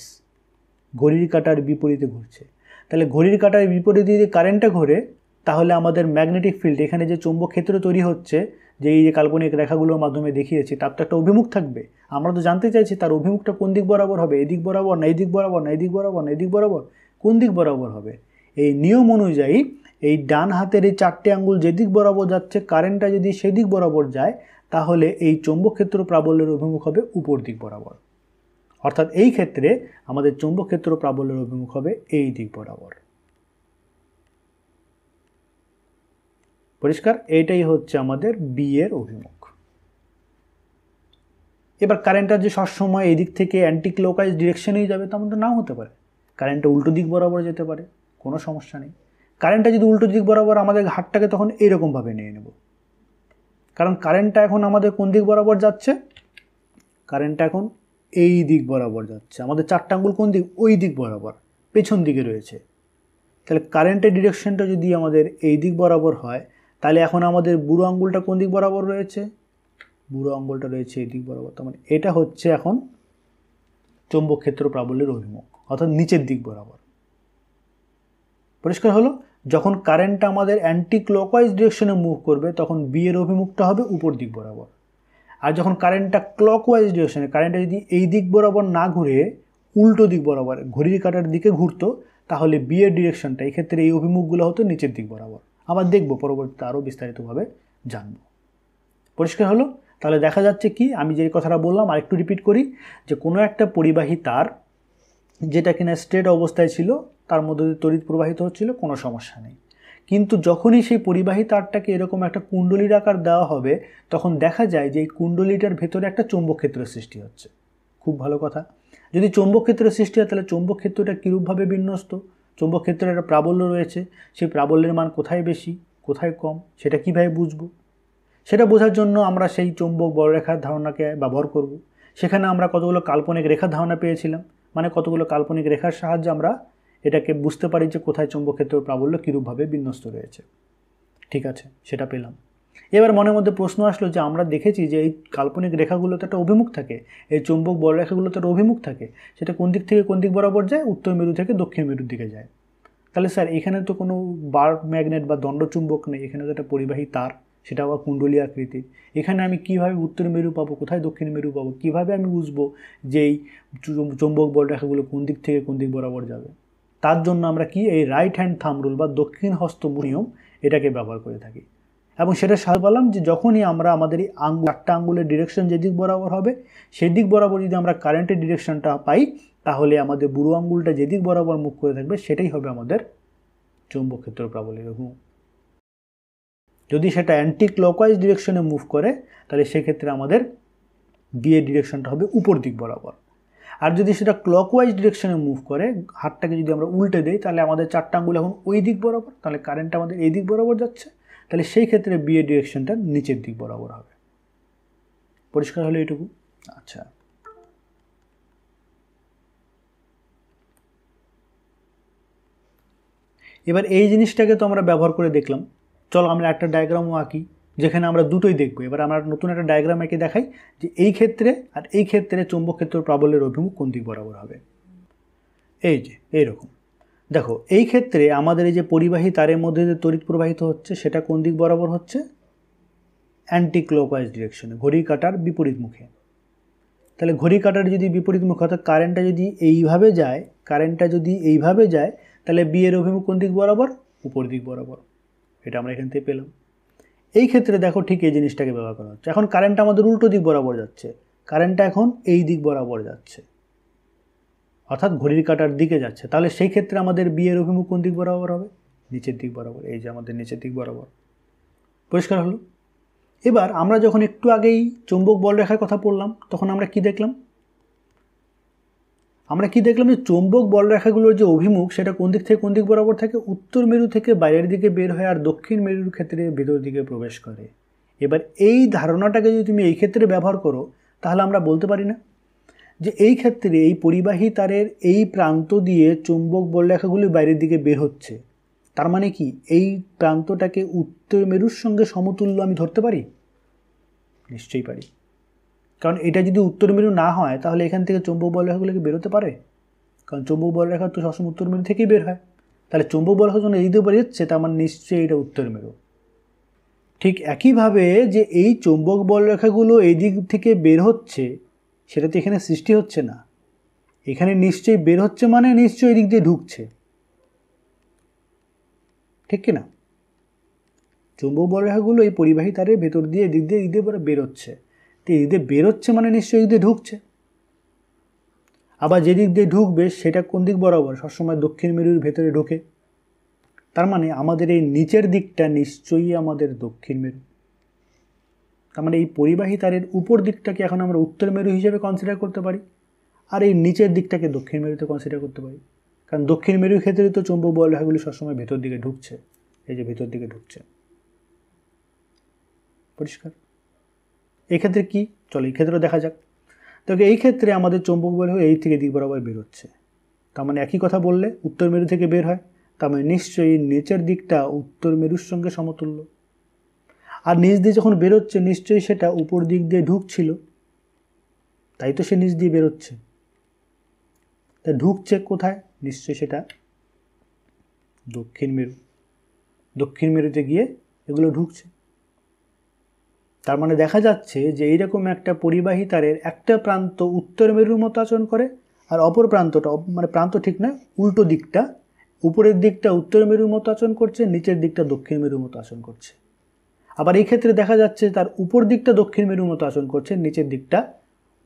ঘড়ির কাটার বিপরীতে ঘুরছে তাহলে ঘড়ির কাটার বিপরীতে যদি কারেন্টটা ঘোরে তাহলে আমাদের ম্যাগনেটিক ফিল্ড এখানে যে চৌম্বক ক্ষেত্র তৈরি হচ্ছে যে এই যে কাল্পনিক রেখাগুলোর মাধ্যমে দেখিয়েছি তার তো একটা অভিমুখ থাকবে আমরা তো জানতে চাইছি তার অভিমুখটা কোন দিক বরাবর হবে এদিক বরাবর না এদিক বরাবর না এদিক বরাবর না এদিক বরাবর কোন দিক বরাবর হবে এই নিয়ম অনুযায়ী এই ডান হাতের এই চারটে আঙ্গুল যেদিক বরাবর যাচ্ছে কারেন্টটা যদি সেদিক বরাবর যায় তাহলে এই চৌম্বক ক্ষেত্র প্রাবল্যের অভিমুখ হবে উপর দিক বরাবর অর্থাৎ এই ক্ষেত্রে আমাদের চৌম্বক ক্ষেত্র প্রাবল্যের অভিমুখ হবে এই দিক বরাবর পরিষ্কার এটাই হচ্ছে আমাদের বি এর অভিমুখ এবার কারেন্টটা যে সবসময় এদিক থেকে অ্যান্টি ক্লোকাইজ ডিরেকশনেই যাবে তেমন তো নাও হতে পারে কারেন্টটা উল্টো দিক বরাবর যেতে পারে কোনো সমস্যা নেই কারেন্টটা যদি উল্টো দিক বরাবর আমাদের ঘাটটাকে তখন এইরকমভাবে নিয়ে নেবো কারণ কারেন্টটা এখন আমাদের কোন দিক বরাবর যাচ্ছে কারেন্টটা এখন এই দিক বরাবর যাচ্ছে আমাদের চারটা আঙ্গুল কোন দিক ওই দিক বরাবর পেছন দিকে রয়েছে তাহলে কারেন্টের ডিরেকশনটা যদি আমাদের এই দিক বরাবর হয় তাহলে এখন আমাদের বুড়ো আঙ্গুলটা কোন দিক বরাবর রয়েছে বুড়ো আঙ্গুলটা রয়েছে এই দিক বরাবর তার মানে এটা হচ্ছে এখন চৌম্বক ক্ষেত্র প্রাবল্যের অভিমুখ অর্থাৎ নিচের দিক বরাবর পরিষ্কার হলো যখন কারেন্টটা আমাদের অ্যান্টি ক্লকওয়াইজ ডিরেকশনে মুভ করবে তখন বি এর অভিমুখটা হবে উপর দিক বরাবর আর যখন কারেন্টটা ক্লকওয়াইজ ডিরেকশনে কারেন্টটা যদি এই দিক বরাবর না ঘুরে উল্টো দিক বরাবর ঘড়ির কাটার দিকে ঘুরতো তাহলে বি এর ডিরেকশনটা এক্ষেত্রে এই অভিমুখগুলো হতো নিচের দিক বরাবর আবার দেখব পরবর্তীতে আরও বিস্তারিতভাবে জানব পরিষ্কার হলো তাহলে দেখা যাচ্ছে কি আমি যে কথাটা বললাম আরেকটু রিপিট করি যে কোনো একটা পরিবাহী তার যেটা কিনা স্ট্রেট অবস্থায় ছিল তার মধ্যে দিয়ে তড়িৎ প্রবাহিত হচ্ছিল কোনো সমস্যা নেই কিন্তু যখনই সেই পরিবাহী তারটাকে এরকম একটা কুণ্ডলীর আকার দেওয়া হবে তখন দেখা যায় যে এই কুণ্ডলীটার ভেতরে একটা চৌম্বকক্ষেত্র সৃষ্টি হচ্ছে খুব ভালো কথা যদি চৌম্বক সৃষ্টি হয় তাহলে চৌম্বক্ষেত্রটা কীরূপভাবে বিন্যস্ত চৌম্বক একটা প্রাবল্য রয়েছে সেই প্রাবল্যের মান কোথায় বেশি কোথায় কম সেটা কীভাবে বুঝব সেটা বোঝার জন্য আমরা সেই চৌম্বক বড়রেখার ধারণাকে ব্যবহার করব। সেখানে আমরা কতগুলো কাল্পনিক রেখার ধারণা পেয়েছিলাম মানে কতগুলো কাল্পনিক রেখার সাহায্যে আমরা এটাকে বুঝতে পারি যে কোথায় চৌম্বক্ষেত্রের প্রাবল্য কীরূপভাবে বিন্যস্ত রয়েছে ঠিক আছে সেটা পেলাম এবার মনের মধ্যে প্রশ্ন আসলো যে আমরা দেখেছি যে এই কাল্পনিক রেখাগুলোতে একটা অভিমুখ থাকে এই চুম্বক বড় রেখাগুলোতে একটা অভিমুখ থাকে সেটা কোন দিক থেকে কোন দিক বরাবর যায় উত্তর মেরু থেকে দক্ষিণ মেরুর দিকে যায় তাহলে স্যার এখানে তো কোনো বার ম্যাগনেট বা দণ্ড চুম্বক নেই এখানে তো একটা পরিবাহী তার সেটা আবার কুণ্ডলী আকৃতি এখানে আমি কিভাবে উত্তর মেরু পাবো কোথায় দক্ষিণ মেরু পাবো কিভাবে আমি বুঝবো যে এই চুম্বক বল রেখাগুলো কোন দিক থেকে কোন দিক বরাবর যাবে তার জন্য আমরা কি এই রাইট হ্যান্ড থাম রুল বা দক্ষিণ হস্ত নিয়ম এটাকে ব্যবহার করে থাকি এবং সেটা সাহায্য পেলাম যে যখনই আমরা আমাদের এই আঙ্গুল একটা আঙ্গুলের ডিরেকশন যেদিক বরাবর হবে সেই দিক বরাবর যদি আমরা কারেন্টের ডিরেকশনটা পাই তাহলে আমাদের বুড়ো আঙ্গুলটা যেদিক বরাবর মুখ করে থাকবে সেটাই হবে আমাদের চৌম্বক্ষেত্র প্রাবল্যের হুম যদি সেটা অ্যান্টি ক্লকওয়াইজ ডিরেকশনে মুভ করে তাহলে সেক্ষেত্রে আমাদের বিয়ের ডিরেকশনটা হবে উপর দিক বরাবর আর যদি সেটা ক্লকওয়াইজ ডিরেকশনে মুভ করে হাতটাকে যদি আমরা উল্টে দিই তাহলে আমাদের চারটা আঙ্গুল এখন ওই দিক বরাবর তাহলে কারেন্ট আমাদের এই দিক বরাবর যাচ্ছে তাহলে সেই ক্ষেত্রে বিয়ের ডিরেকশনটা নিচের দিক বরাবর হবে পরিষ্কার হলো এটুকু আচ্ছা এবার এই জিনিসটাকে তো আমরা ব্যবহার করে দেখলাম চলো আমরা একটা ডায়াগ্রামও আঁকি যেখানে আমরা দুটোই দেখব এবার আমরা নতুন একটা ডায়াগ্রাম একে দেখাই যে এই ক্ষেত্রে আর এই ক্ষেত্রে চৌম্বক ক্ষেত্র প্রাবল্যের অভিমুখ কোন দিক বরাবর হবে এই যে এইরকম দেখো এই ক্ষেত্রে আমাদের এই যে পরিবাহী তারের মধ্যে যে তড়িৎ প্রবাহিত হচ্ছে সেটা কোন দিক বরাবর হচ্ছে অ্যান্টি ক্লকওয়াইজ ডিরেকশনে ঘড়ি কাটার বিপরীত মুখে তাহলে ঘড়ি কাটার যদি বিপরীত মুখে অর্থাৎ কারেন্টটা যদি এইভাবে যায় কারেন্টটা যদি এইভাবে যায় তাহলে বিয়ের অভিমুখ কোন দিক বরাবর উপর দিক বরাবর এটা আমরা এখান থেকে পেলাম এই ক্ষেত্রে দেখো ঠিক এই জিনিসটাকে ব্যবহার করা হচ্ছে এখন কারেন্টটা আমাদের উল্টো দিক বরাবর যাচ্ছে কারেন্টটা এখন এই দিক বরাবর যাচ্ছে অর্থাৎ ঘড়ির কাটার দিকে যাচ্ছে তাহলে সেই ক্ষেত্রে আমাদের বিয়ের অভিমুখ কোন দিক বরাবর হবে নিচের দিক বরাবর এই যে আমাদের নিচের দিক বরাবর পরিষ্কার হলো এবার আমরা যখন একটু আগেই চুম্বক বল রেখার কথা পড়লাম তখন আমরা কি দেখলাম আমরা কি দেখলাম যে চৌম্বক বলরেখাগুলোর যে অভিমুখ সেটা কোন দিক থেকে কোন দিক বরাবর থাকে উত্তর মেরু থেকে বাইরের দিকে বের হয় আর দক্ষিণ মেরুর ক্ষেত্রে ভেতর দিকে প্রবেশ করে এবার এই ধারণাটাকে যদি তুমি এই ক্ষেত্রে ব্যবহার করো তাহলে আমরা বলতে পারি না যে এই ক্ষেত্রে এই পরিবাহী তারের এই প্রান্ত দিয়ে চুম্বক বলরেখাগুলি বাইরের দিকে বের হচ্ছে তার মানে কি এই প্রান্তটাকে উত্তর মেরুর সঙ্গে সমতুল্য আমি ধরতে পারি নিশ্চয়ই পারি কারণ এটা যদি উত্তর মেরু না হয় তাহলে এখান থেকে চৌম্বক বলরেখাগুলো কি বেরোতে পারে কারণ চৌম্বক বলরেখা তো সবসময় উত্তর মেরু থেকেই বের হয় তাহলে চৌম্বক বলরেখা যখন এই দিকে যাচ্ছে তার মানে নিশ্চয়ই এটা উত্তর মেরু ঠিক একইভাবে যে এই চৌম্বক বলরেখাগুলো এই দিক থেকে বের হচ্ছে সেটা তো এখানে সৃষ্টি হচ্ছে না এখানে নিশ্চয়ই বের হচ্ছে মানে নিশ্চয়ই এই দিক দিয়ে ঢুকছে ঠিক কিনা চৌম্বক বলরেখাগুলো এই পরিবাহী তারের ভেতর দিয়ে দিক দিয়ে দিক দিয়ে বেরোচ্ছে দিক এদের বেরোচ্ছে মানে নিশ্চয়ই দিক দিয়ে ঢুকছে আবার যেদিক দিয়ে ঢুকবে সেটা কোন দিক বরাবর সবসময় দক্ষিণ মেরুর ভেতরে ঢোকে তার মানে আমাদের এই নিচের দিকটা নিশ্চয়ই আমাদের দক্ষিণ মেরু তার মানে এই পরিবাহী তারের উপর দিকটাকে এখন আমরা উত্তর মেরু হিসেবে কনসিডার করতে পারি আর এই নিচের দিকটাকে দক্ষিণ মেরুতে কনসিডার করতে পারি কারণ দক্ষিণ মেরুর ক্ষেত্রে তো বল বলয়গুলি সবসময় ভেতর দিকে ঢুকছে এই যে ভেতর দিকে ঢুকছে পরিষ্কার এক্ষেত্রে কি চলো এই ক্ষেত্রেও দেখা যাক তো এই ক্ষেত্রে আমাদের চৌম্বক বল হয়ে এই থেকে দিক বরাবর বেরোচ্ছে তার মানে একই কথা বললে উত্তর মেরু থেকে বের হয় তার মানে নিশ্চয়ই নিচের দিকটা উত্তর মেরুর সঙ্গে সমতুল্য আর নিচ দিয়ে যখন বেরোচ্ছে নিশ্চয়ই সেটা উপর দিক দিয়ে ঢুকছিল তাই তো সে নিচ দিয়ে বেরোচ্ছে তা ঢুকছে কোথায় নিশ্চয়ই সেটা দক্ষিণ মেরু দক্ষিণ মেরুতে গিয়ে এগুলো ঢুকছে তার মানে দেখা যাচ্ছে যে এইরকম একটা পরিবাহী তারের একটা প্রান্ত উত্তর মেরুর মতো আচরণ করে আর অপর প্রান্তটা মানে প্রান্ত ঠিক না উল্টো দিকটা উপরের দিকটা উত্তর মেরুর মতো আচরণ করছে নিচের দিকটা দক্ষিণ মেরুর মতো আচরণ করছে আবার এই ক্ষেত্রে দেখা যাচ্ছে তার উপর দিকটা দক্ষিণ মেরুর মতো আচরণ করছে নিচের দিকটা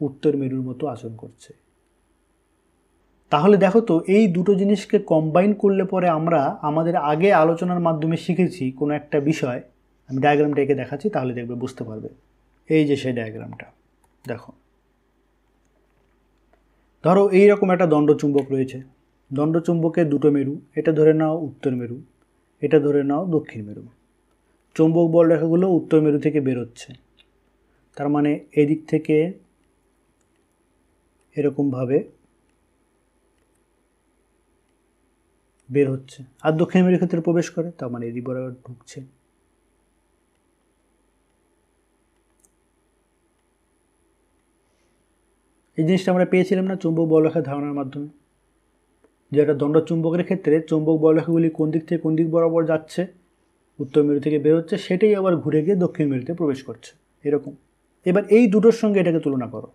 উত্তর মেরুর মতো আচরণ করছে তাহলে দেখো তো এই দুটো জিনিসকে কম্বাইন করলে পরে আমরা আমাদের আগে আলোচনার মাধ্যমে শিখেছি কোনো একটা বিষয় আমি ডায়াগ্রামটা এঁকে দেখাচ্ছি তাহলে দেখবে বুঝতে পারবে এই যে সেই ডায়াগ্রামটা দেখো ধরো এই রকম একটা দণ্ডচুম্বক রয়েছে দণ্ডচুম্বকের দুটো মেরু এটা ধরে নাও উত্তর মেরু এটা ধরে নাও দক্ষিণ মেরু চুম্বক বল রেখাগুলো উত্তর মেরু থেকে বেরোচ্ছে তার মানে এদিক থেকে এরকমভাবে বের হচ্ছে আর দক্ষিণ মেরুর ক্ষেত্রে প্রবেশ করে তার মানে এদিক বরাবর ঢুকছে এই জিনিসটা আমরা পেয়েছিলাম না চুম্বক বলরেখার ধারণার মাধ্যমে যেটা দণ্ড চুম্বকের ক্ষেত্রে চুম্বক বলরেখাগুলি কোন দিক থেকে কোন দিক বরাবর যাচ্ছে উত্তর মেরু থেকে বেরোচ্ছে সেটাই আবার ঘুরে গিয়ে দক্ষিণ মেরুতে প্রবেশ করছে এরকম এবার এই দুটোর সঙ্গে এটাকে তুলনা করো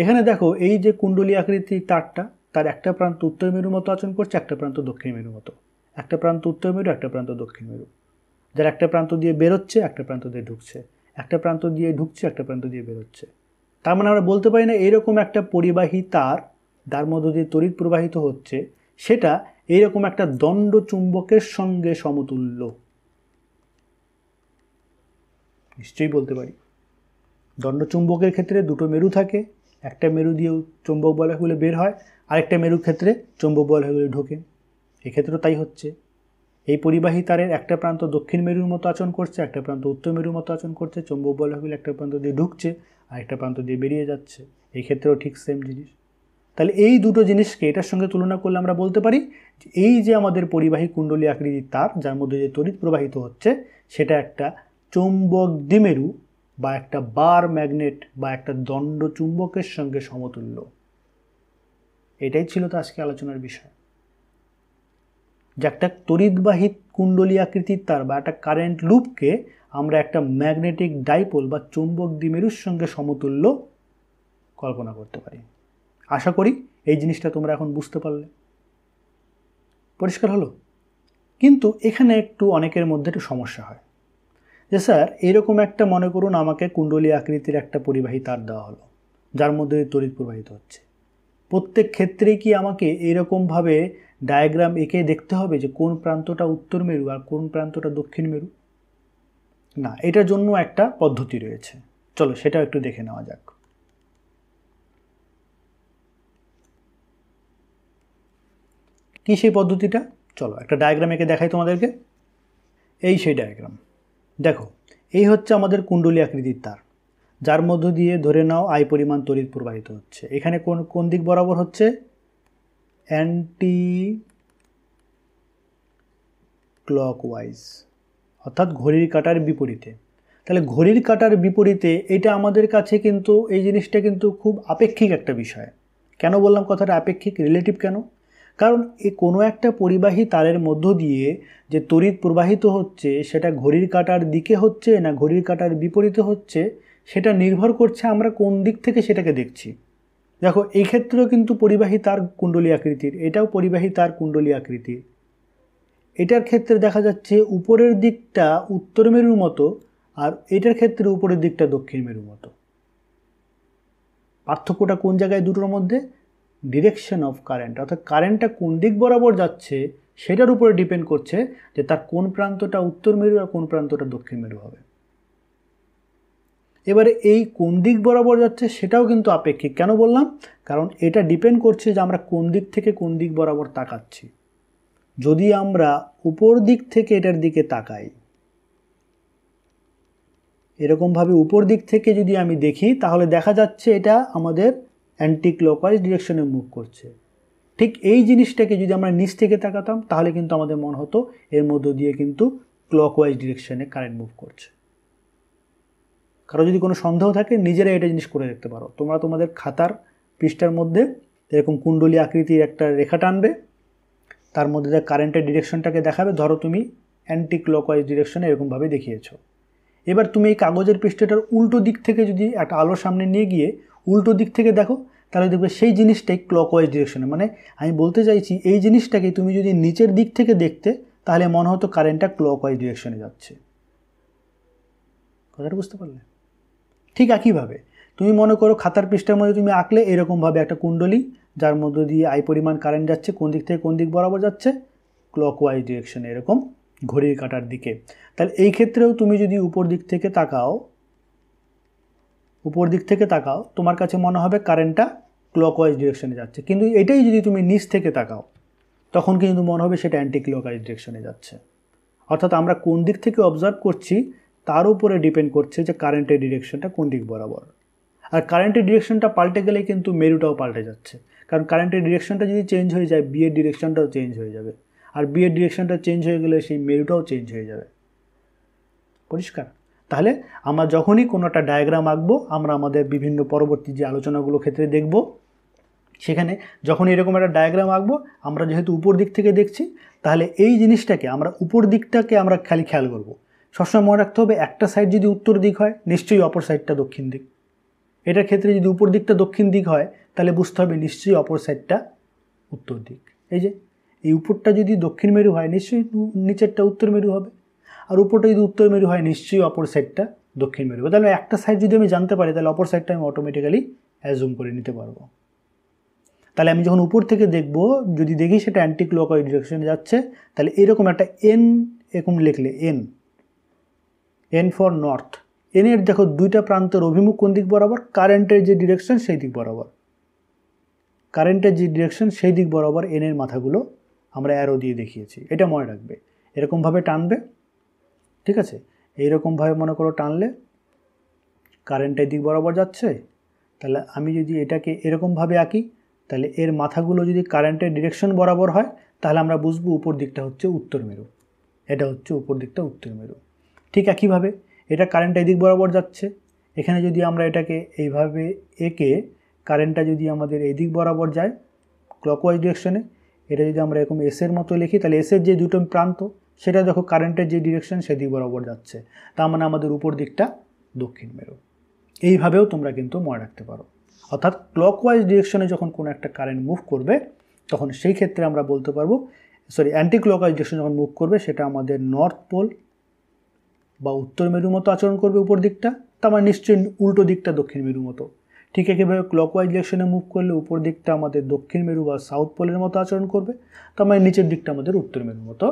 এখানে দেখো এই যে কুণ্ডলী আকৃতি তারটা তার একটা প্রান্ত উত্তর মেরুর মতো আচরণ করছে একটা প্রান্ত দক্ষিণ মেরুর মতো একটা প্রান্ত উত্তর মেরু একটা প্রান্ত দক্ষিণ মেরু যার একটা প্রান্ত দিয়ে বেরোচ্ছে একটা প্রান্ত দিয়ে ঢুকছে একটা প্রান্ত দিয়ে ঢুকছে একটা প্রান্ত দিয়ে বেরোচ্ছে তার মানে আমরা বলতে পারি না এরকম একটা পরিবাহী তার যার মধ্য দিয়ে তড়িৎ প্রবাহিত হচ্ছে সেটা এইরকম একটা দণ্ড চুম্বকের সঙ্গে সমতুল্য নিশ্চয়ই বলতে পারি দণ্ড চুম্বকের ক্ষেত্রে দুটো মেরু থাকে একটা মেরু দিয়ে চুম্বক বলয়গুলো বের হয় আরেকটা মেরুর ক্ষেত্রে চুম্বক বলয়গুলো ঢোকে এক্ষেত্রেও তাই হচ্ছে এই পরিবাহী তারের একটা প্রান্ত দক্ষিণ মেরুর মতো আচরণ করছে একটা প্রান্ত উত্তর মেরুর মতো আচরণ করছে চৌম্বক বলগুলি একটা প্রান্ত দিয়ে ঢুকছে আর একটা প্রান্ত দিয়ে বেরিয়ে যাচ্ছে এই ক্ষেত্রেও ঠিক সেম জিনিস তাহলে এই দুটো জিনিসকে এটার সঙ্গে তুলনা করলে আমরা বলতে পারি এই যে আমাদের পরিবাহী কুণ্ডলী আকৃতির তার যার মধ্যে যে তড়িৎ প্রবাহিত হচ্ছে সেটা একটা চৌম্বক দ্বিমেরু বা একটা বার ম্যাগনেট বা একটা দণ্ড চুম্বকের সঙ্গে সমতুল্য এটাই ছিল তো আজকে আলোচনার বিষয় যে একটা তড়িৎবাহী কুণ্ডলী আকৃতির তার বা একটা কারেন্ট লুপকে আমরা একটা ম্যাগনেটিক ডাইপোল বা চুম্বক দ্বিমেরুর সঙ্গে সমতুল্য কল্পনা করতে পারি আশা করি এই জিনিসটা তোমরা এখন বুঝতে পারলে পরিষ্কার হলো কিন্তু এখানে একটু অনেকের মধ্যে একটু সমস্যা হয় যে স্যার এরকম একটা মনে করুন আমাকে কুণ্ডলী আকৃতির একটা পরিবাহী তার দেওয়া হলো যার মধ্যে তড়িৎ প্রবাহিত হচ্ছে প্রত্যেক ক্ষেত্রে কি আমাকে এরকমভাবে ডায়াগ্রাম এঁকে দেখতে হবে যে কোন প্রান্তটা উত্তর মেরু আর কোন প্রান্তটা দক্ষিণ মেরু না এটার জন্য একটা পদ্ধতি রয়েছে চলো সেটাও একটু দেখে নেওয়া যাক কি সেই পদ্ধতিটা চলো একটা ডায়াগ্রাম এঁকে দেখাই তোমাদেরকে এই সেই ডায়াগ্রাম দেখো এই হচ্ছে আমাদের কুণ্ডলী আকৃতির তার যার মধ্য দিয়ে ধরে নাও আয় পরিমাণ তড়িৎ প্রবাহিত হচ্ছে এখানে কোন কোন দিক বরাবর হচ্ছে অ্যান্টি ক্লকওয়াইজ অর্থাৎ ঘড়ির কাটার বিপরীতে তাহলে ঘড়ির কাটার বিপরীতে এটা আমাদের কাছে কিন্তু এই জিনিসটা কিন্তু খুব আপেক্ষিক একটা বিষয় কেন বললাম কথাটা আপেক্ষিক রিলেটিভ কেন কারণ এ কোনো একটা পরিবাহী তারের মধ্য দিয়ে যে তড়িৎ প্রবাহিত হচ্ছে সেটা ঘড়ির কাটার দিকে হচ্ছে না ঘড়ির কাটার বিপরীতে হচ্ছে সেটা নির্ভর করছে আমরা কোন দিক থেকে সেটাকে দেখছি দেখো এই ক্ষেত্রেও কিন্তু পরিবাহী তার কুণ্ডলী আকৃতির এটাও পরিবাহী তার কুণ্ডলী আকৃতির এটার ক্ষেত্রে দেখা যাচ্ছে উপরের দিকটা উত্তর মেরুর মতো আর এটার ক্ষেত্রে উপরের দিকটা দক্ষিণ মেরুর মতো পার্থক্যটা কোন জায়গায় দুটোর মধ্যে ডিরেকশন অফ কারেন্ট অর্থাৎ কারেন্টটা কোন দিক বরাবর যাচ্ছে সেটার উপরে ডিপেন্ড করছে যে তার কোন প্রান্তটা উত্তর মেরু আর কোন প্রান্তটা দক্ষিণ মেরু হবে এবারে এই কোন দিক বরাবর যাচ্ছে সেটাও কিন্তু আপেক্ষিক কেন বললাম কারণ এটা ডিপেন্ড করছে যে আমরা কোন দিক থেকে কোন দিক বরাবর তাকাচ্ছি যদি আমরা উপর দিক থেকে এটার দিকে তাকাই এরকমভাবে উপর দিক থেকে যদি আমি দেখি তাহলে দেখা যাচ্ছে এটা আমাদের অ্যান্টি ক্লকওয়াইজ ডিরেকশনে মুভ করছে ঠিক এই জিনিসটাকে যদি আমরা নিচ থেকে তাকাতাম তাহলে কিন্তু আমাদের মনে হতো এর মধ্য দিয়ে কিন্তু ক্লকওয়াইজ ডিরেকশনে কারেন্ট মুভ করছে কারো যদি কোনো সন্দেহ থাকে নিজেরা এটা জিনিস করে দেখতে পারো তোমরা তোমাদের খাতার পৃষ্ঠার মধ্যে এরকম কুণ্ডলি আকৃতির একটা রেখা টানবে তার মধ্যে কারেন্টের ডিরেকশনটাকে দেখাবে ধরো তুমি অ্যান্টি ক্লকওয়াইজ ডিরেকশনে এরকমভাবে দেখিয়েছ এবার তুমি এই কাগজের পৃষ্ঠাটার উল্টো দিক থেকে যদি একটা আলোর সামনে নিয়ে গিয়ে উল্টো দিক থেকে দেখো তাহলে দেখবে সেই জিনিসটাই ক্লকওয়াইজ ডিরেকশনে মানে আমি বলতে চাইছি এই জিনিসটাকে তুমি যদি নিচের দিক থেকে দেখতে তাহলে মনে হতো কারেন্টটা ক্লকওয়াইজ ডিরেকশনে যাচ্ছে কথাটা বুঝতে পারলে ঠিক একইভাবে তুমি মনে করো খাতার পৃষ্ঠার মধ্যে তুমি আঁকলে এরকমভাবে একটা কুণ্ডলি যার মধ্য দিয়ে আয় পরিমাণ কারেন্ট যাচ্ছে কোন দিক থেকে কোন দিক বরাবর যাচ্ছে ক্লক ওয়াইজ ডিরেকশনে এরকম ঘড়ির কাটার দিকে তাহলে এই ক্ষেত্রেও তুমি যদি উপর দিক থেকে তাকাও উপর দিক থেকে তাকাও তোমার কাছে মনে হবে কারেন্টটা ক্লক ওয়াইজ ডিরেকশনে যাচ্ছে কিন্তু এটাই যদি তুমি নিচ থেকে তাকাও তখন কিন্তু মনে হবে সেটা অ্যান্টি ওয়াইজ ডিরেকশনে যাচ্ছে অর্থাৎ আমরা কোন দিক থেকে অবজার্ভ করছি তার উপরে ডিপেন্ড করছে যে কারেন্টের ডিরেকশনটা কোন দিক বরাবর আর কারেন্টের ডিরেকশনটা পাল্টে গেলে কিন্তু মেরুটাও পাল্টে যাচ্ছে কারণ কারেন্টের ডিরেকশনটা যদি চেঞ্জ হয়ে যায় বিয়ের ডিরেকশনটাও চেঞ্জ হয়ে যাবে আর বিয়ের ডিরেকশনটা চেঞ্জ হয়ে গেলে সেই মেরুটাও চেঞ্জ হয়ে যাবে পরিষ্কার তাহলে আমরা যখনই কোনো একটা ডায়াগ্রাম আঁকবো আমরা আমাদের বিভিন্ন পরবর্তী যে আলোচনাগুলো ক্ষেত্রে দেখব সেখানে যখন এরকম একটা ডায়াগ্রাম আঁকবো আমরা যেহেতু উপর দিক থেকে দেখছি তাহলে এই জিনিসটাকে আমরা উপর দিকটাকে আমরা খালি খেয়াল করবো সবসময় মনে রাখতে হবে একটা সাইড যদি উত্তর দিক হয় নিশ্চয়ই অপর সাইডটা দক্ষিণ দিক এটার ক্ষেত্রে যদি উপর দিকটা দক্ষিণ দিক হয় তাহলে বুঝতে হবে নিশ্চয়ই অপর সাইডটা উত্তর দিক এই যে এই উপরটা যদি দক্ষিণ মেরু হয় নিশ্চয়ই নিচেরটা উত্তর মেরু হবে আর উপরটা যদি উত্তর মেরু হয় নিশ্চয়ই অপর সাইডটা দক্ষিণ মেরু তাহলে একটা সাইড যদি আমি জানতে পারি তাহলে অপর সাইডটা আমি অটোমেটিক্যালি অ্যাজুম করে নিতে পারবো তাহলে আমি যখন উপর থেকে দেখব যদি দেখি সেটা অ্যান্টি ক্লকওয়াইজ ডিরেকশনে যাচ্ছে তাহলে এরকম একটা এন এরকম লিখলে এন এন ফর নর্থ এনের দেখো দুইটা প্রান্তের অভিমুখ কোন দিক বরাবর কারেন্টের যে ডিরেকশন সেই দিক বরাবর কারেন্টের যে ডিরেকশন সেই দিক বরাবর এনের মাথাগুলো আমরা অ্যারো দিয়ে দেখিয়েছি এটা মনে রাখবে এরকমভাবে টানবে ঠিক আছে এইরকমভাবে মনে করো টানলে কারেন্টের দিক বরাবর যাচ্ছে তাহলে আমি যদি এটাকে এরকমভাবে আঁকি তাহলে এর মাথাগুলো যদি কারেন্টের ডিরেকশন বরাবর হয় তাহলে আমরা বুঝবো উপর দিকটা হচ্ছে উত্তর মেরু এটা হচ্ছে উপর দিকটা উত্তর মেরু ঠিক একইভাবে এটা কারেন্টটা এদিক বরাবর যাচ্ছে এখানে যদি আমরা এটাকে এইভাবে এঁকে কারেন্টটা যদি আমাদের এদিক বরাবর যায় ক্লকওয়াইজ ডিরেকশনে এটা যদি আমরা এরকম এসের মতো লিখি তাহলে এসের যে দুটো প্রান্ত সেটা দেখো কারেন্টের যে ডিরেকশন সেদিক বরাবর যাচ্ছে তার মানে আমাদের উপর দিকটা দক্ষিণ মেরু এইভাবেও তোমরা কিন্তু মনে রাখতে পারো অর্থাৎ ক্লকওয়াইজ ডিরেকশনে যখন কোনো একটা কারেন্ট মুভ করবে তখন সেই ক্ষেত্রে আমরা বলতে পারবো সরি অ্যান্টি ক্লকওয়াইজ ডিরেকশন যখন মুভ করবে সেটা আমাদের নর্থ পোল বা উত্তর মেরুর মতো আচরণ করবে উপর দিকটা তার নিশ্চয়ই উল্টো দিকটা দক্ষিণ মেরুর মতো ঠিক একইভাবে ক্লকওয়াইজ ডিরেকশনে মুভ করলে উপর দিকটা আমাদের দক্ষিণ মেরু বা সাউথ পোলের মতো আচরণ করবে তার মানে নিচের দিকটা আমাদের উত্তর মেরুর মতো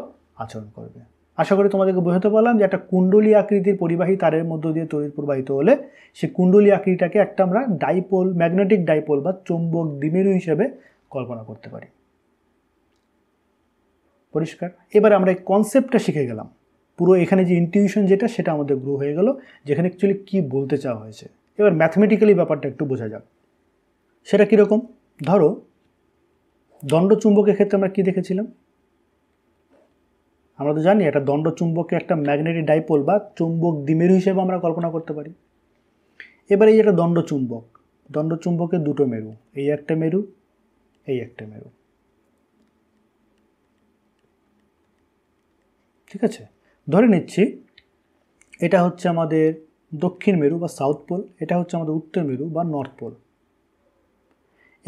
আচরণ করবে আশা করি তোমাদেরকে বোঝাতে পারলাম যে একটা কুণ্ডলী আকৃতির পরিবাহী তারের মধ্য দিয়ে তড়িৎ প্রবাহিত হলে সেই কুণ্ডলী আকৃতিটাকে একটা আমরা ডাইপোল ম্যাগনেটিক ডাইপোল বা চৌম্বক দ্বিমেরু হিসেবে কল্পনা করতে পারি পরিষ্কার এবার আমরা এই কনসেপ্টটা শিখে গেলাম পুরো এখানে যে ইনটিউশন যেটা সেটা আমাদের গ্রো হয়ে গেল যেখানে অ্যাকচুয়ালি কী বলতে চাওয়া হয়েছে এবার ম্যাথমেটিক্যালি ব্যাপারটা একটু বোঝা যাক সেটা কীরকম ধরো দণ্ডচুম্বকের ক্ষেত্রে আমরা কী দেখেছিলাম আমরা তো জানি একটা দণ্ডচুম্বকে একটা ম্যাগনেটিক ডাইপোল বা চুম্বক দ্বিমেরু হিসেবে আমরা কল্পনা করতে পারি এবার এই একটা দণ্ডচুম্বক দণ্ডচুম্বকে দুটো মেরু এই একটা মেরু এই একটা মেরু ঠিক আছে ধরে নিচ্ছি এটা হচ্ছে আমাদের দক্ষিণ মেরু বা সাউথ পোল এটা হচ্ছে আমাদের উত্তর মেরু বা নর্থ পোল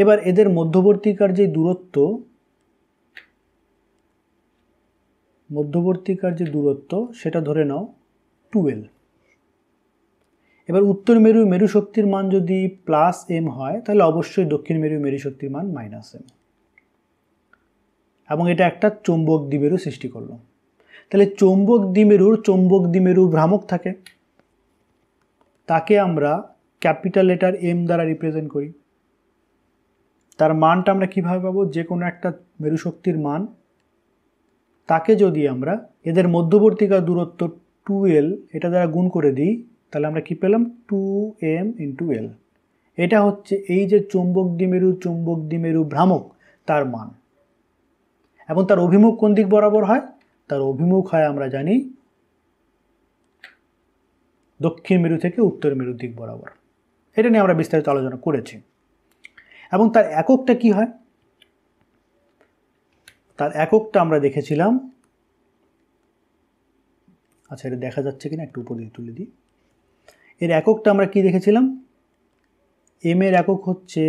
এবার এদের মধ্যবর্তীকার যে দূরত্ব মধ্যবর্তীকার যে দূরত্ব সেটা ধরে নাও টুয়েলভ এবার উত্তর মেরু মেরু শক্তির মান যদি প্লাস এম হয় তাহলে অবশ্যই দক্ষিণ মেরু মেরু শক্তির মান মাইনাস এম এবং এটা একটা চৌম্বক দ্বীপেরও সৃষ্টি করলো তাহলে চৌম্বক দ্বিমেরুর চৌম্বক দ্বিমেরু ভ্রামক থাকে তাকে আমরা ক্যাপিটাল লেটার এম দ্বারা রিপ্রেজেন্ট করি তার মানটা আমরা কিভাবে পাবো যে কোনো একটা মেরুশক্তির মান তাকে যদি আমরা এদের মধ্যবর্তীকার দূরত্ব টু এল এটা দ্বারা গুণ করে দিই তাহলে আমরা কি পেলাম টু এম ইন্টু এল এটা হচ্ছে এই যে চৌম্বক দ্বিমেরু চৌম্বক দ্বিমেরু ভ্রামক তার মান এবং তার অভিমুখ কোন দিক বরাবর হয় তার অভিমুখ হয় আমরা জানি দক্ষিণ মেরু থেকে উত্তর মেরুর দিক বরাবর এটা নিয়ে আমরা বিস্তারিত আলোচনা করেছি এবং তার এককটা কি হয় তার এককটা আমরা দেখেছিলাম আচ্ছা এটা দেখা যাচ্ছে কিনা একটু উপরে তুলে দিই এর এককটা আমরা কি দেখেছিলাম এম এর একক হচ্ছে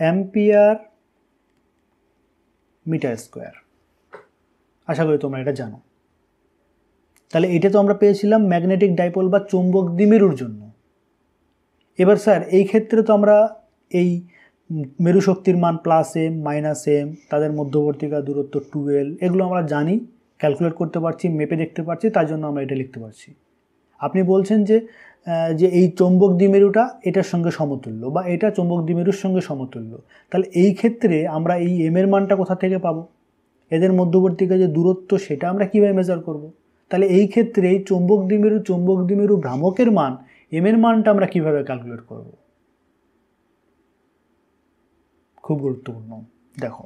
অ্যাম্পিয়ার মিটার স্কোয়ার আশা করি তোমরা এটা জানো তাহলে এটা তো আমরা পেয়েছিলাম ম্যাগনেটিক ডাইপোল বা চুম্বক দ্বিমেরুর জন্য এবার স্যার এই ক্ষেত্রে তো আমরা এই মেরু শক্তির মান প্লাস এম মাইনাস এম তাদের মধ্যবর্তীকার দূরত্ব টুয়েলভ এগুলো আমরা জানি ক্যালকুলেট করতে পারছি মেপে দেখতে পারছি তার জন্য আমরা এটা লিখতে পারছি আপনি বলছেন যে যে এই চম্বক দ্বিমেরুটা এটার সঙ্গে সমতুল্য বা এটা চম্বক দ্বিমেরুর সঙ্গে সমতুল্য তাহলে এই ক্ষেত্রে আমরা এই এম এর মানটা কোথা থেকে পাবো এদের মধ্যবর্তী যে দূরত্ব সেটা আমরা কীভাবে মেজার করব। তাহলে এই ক্ষেত্রে এই চৌম্বক দ্বিমেরু চৌম্বক দ্বিমেরু ভ্রামকের মান এম এর মানটা আমরা কিভাবে ক্যালকুলেট করব খুব গুরুত্বপূর্ণ দেখো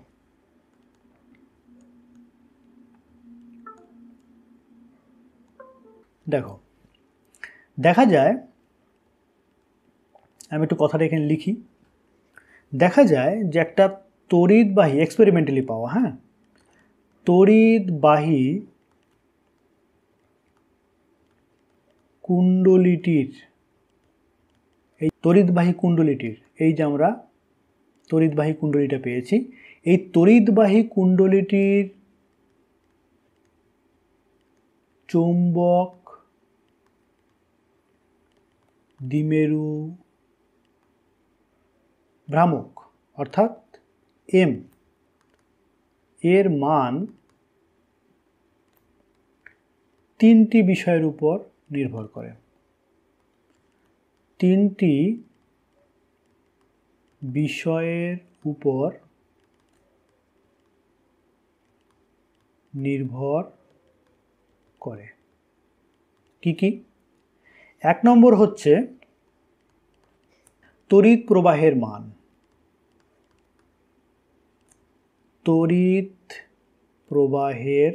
দেখো দেখা যায় আমি একটু কথাটা এখানে লিখি দেখা যায় যে একটা তড়িৎবাহী এক্সপেরিমেন্টালি পাওয়া হ্যাঁ তড়িৎবাহী কুণ্ডলিটির এই তড়িৎবাহী কুণ্ডলিটির এই যে আমরা তড়িৎবাহী কুণ্ডলিটা পেয়েছি এই তড়িৎবাহী কুণ্ডলিটির চৌম্বক দ্বিমেরু ভ্রামক অর্থাৎ এম এর মান তিনটি বিষয়ের উপর নির্ভর করে তিনটি বিষয়ের উপর নির্ভর করে কি কি এক নম্বর হচ্ছে তড়িৎ প্রবাহের মান তড়িৎ প্রবাহের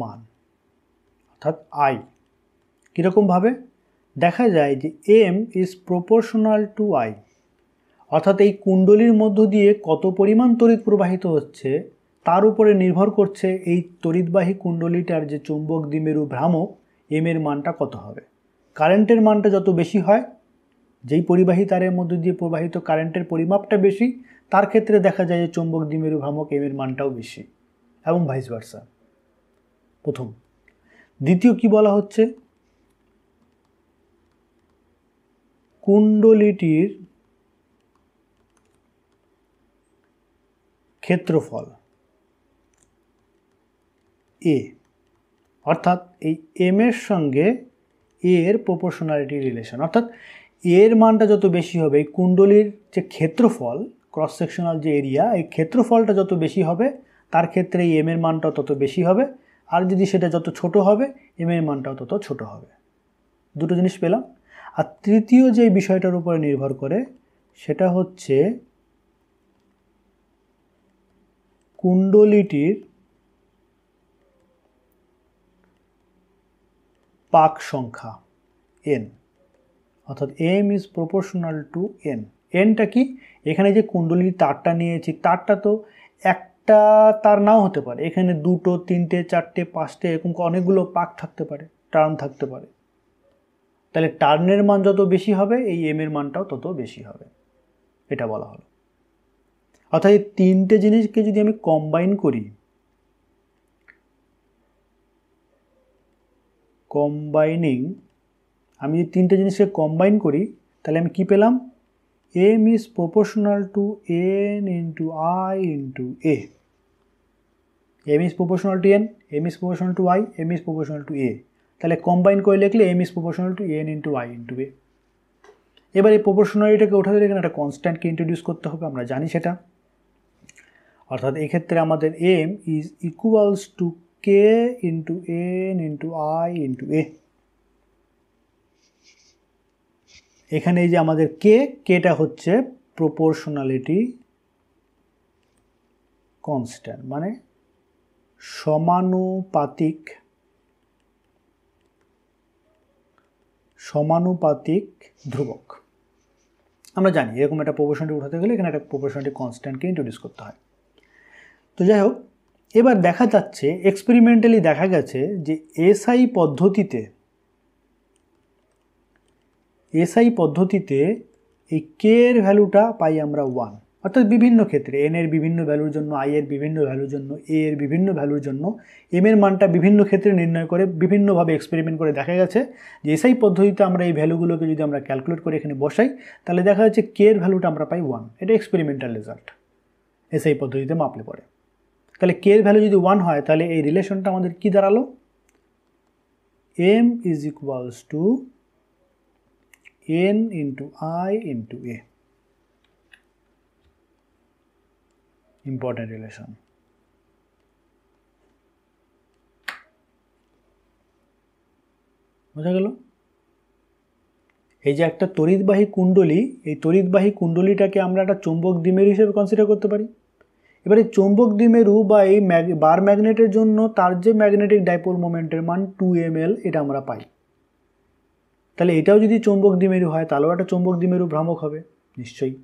মান অর্থাৎ আই কীরকমভাবে দেখা যায় যে M is proportional to I অর্থাৎ এই কুণ্ডলীর মধ্য দিয়ে কত পরিমাণ তড়িৎ প্রবাহিত হচ্ছে তার উপরে নির্ভর করছে এই তড়িৎবাহী কুণ্ডলীটার যে চুম্বক দ্বিমেরু ভ্রামক এম এর মানটা কত হবে কারেন্টের মানটা যত বেশি হয় যেই পরিবাহী তারের মধ্য দিয়ে প্রবাহিত কারেন্টের পরিমাপটা বেশি তার ক্ষেত্রে দেখা যায় যে চুম্বক দ্বিমেরু ভ্রামক এম এর মানটাও বেশি এবং ভাইস ভার্সা প্রথম দ্বিতীয় কি বলা হচ্ছে কুণ্ডলিটির ক্ষেত্রফল এ অর্থাৎ এই এম এর সঙ্গে এর প্রপোর্শনালিটি রিলেশন অর্থাৎ এর মানটা যত বেশি হবে এই কুণ্ডলির যে ক্ষেত্রফল ক্রস সেকশনাল যে এরিয়া এই ক্ষেত্রফলটা যত বেশি হবে তার ক্ষেত্রে এই এম এর মানটাও তত বেশি হবে আর যদি সেটা যত ছোট হবে এম এর মানটাও তত ছোট হবে দুটো জিনিস পেলাম আর তৃতীয় যে বিষয়টার উপরে নির্ভর করে সেটা হচ্ছে কুণ্ডলিটির পাক সংখ্যা এন অর্থাৎ M is proportional to N এনটা কি এখানে যে কুণ্ডলিনী তারটা নিয়েছি তারটা তো একটা তার নাও হতে পারে এখানে দুটো তিনটে চারটে পাঁচটে এরকম অনেকগুলো পাক থাকতে পারে টার্ন থাকতে পারে তাহলে টার্নের মান যত বেশি হবে এই এম এর মানটাও তত বেশি হবে এটা বলা হলো অর্থাৎ এই তিনটে জিনিসকে যদি আমি কম্বাইন করি কম্বাইনিং আমি যদি তিনটে জিনিসকে কম্বাইন করি তাহলে আমি কি পেলাম m is proportional to n into i into a. m is proportional to n, m is proportional to i, m is proportional to a. তাহলে কম্বাইন করে লিখলে M is proportional to N into I into A এবার এই প্রপোর্শনালিটাকে উঠাতে এখানে একটা কনস্ট্যান্টকে introduce করতে হবে আমরা জানি সেটা অর্থাৎ এক্ষেত্রে আমাদের M is equals to K into N into I into A এখানে এই যে আমাদের কে কেটা হচ্ছে প্রপোর্শনালিটি কনস্ট্যান্ট মানে সমানুপাতিক সমানুপাতিক ধ্রুবক আমরা জানি এরকম একটা প্রপোর্শনটি উঠাতে গেলে এখানে একটা প্রপোর্শনটি কনস্ট্যান্টকে ইন্ট্রোডিউস করতে হয় তো যাই হোক এবার দেখা যাচ্ছে এক্সপেরিমেন্টালি দেখা গেছে যে এসআই পদ্ধতিতে এসআই পদ্ধতিতে এই কে এর ভ্যালুটা পাই আমরা ওয়ান অর্থাৎ বিভিন্ন ক্ষেত্রে এন এর বিভিন্ন ভ্যালুর জন্য আই এর বিভিন্ন ভ্যালুর জন্য এ এর বিভিন্ন ভ্যালুর জন্য এম এর মানটা বিভিন্ন ক্ষেত্রে নির্ণয় করে বিভিন্নভাবে এক্সপেরিমেন্ট করে দেখা গেছে যে এসআই পদ্ধতিতে আমরা এই ভ্যালুগুলোকে যদি আমরা ক্যালকুলেট করে এখানে বসাই তাহলে দেখা যাচ্ছে কে এর ভ্যালুটা আমরা পাই ওয়ান এটা এক্সপেরিমেন্টাল রেজাল্ট এসআই পদ্ধতিতে মাপলে পড়ে তাহলে কে এর ভ্যালু যদি ওয়ান হয় তাহলে এই রিলেশনটা আমাদের কী দাঁড়ালো M is equals to n into i into a. Important relation. বোঝা গেল এই যে একটা তড়িৎবাহী কুণ্ডলী এই তড়িৎবাহী কুণ্ডলীটাকে আমরা একটা চুম্বক দ্বিমেরু হিসেবে কনসিডার করতে পারি এবারে চৌম্বক দ্বিমেরু বা এই বার ম্যাগনেটের জন্য তার যে ম্যাগনেটিক ডাইপোল মোমেন্টের মান টু এম এটা আমরা পাই তাহলে এটাও যদি চৌম্বক দ্বিমেরু হয় তাহলেও একটা চৌম্বক দ্বিমেরু ভ্রামক হবে নিশ্চয়ই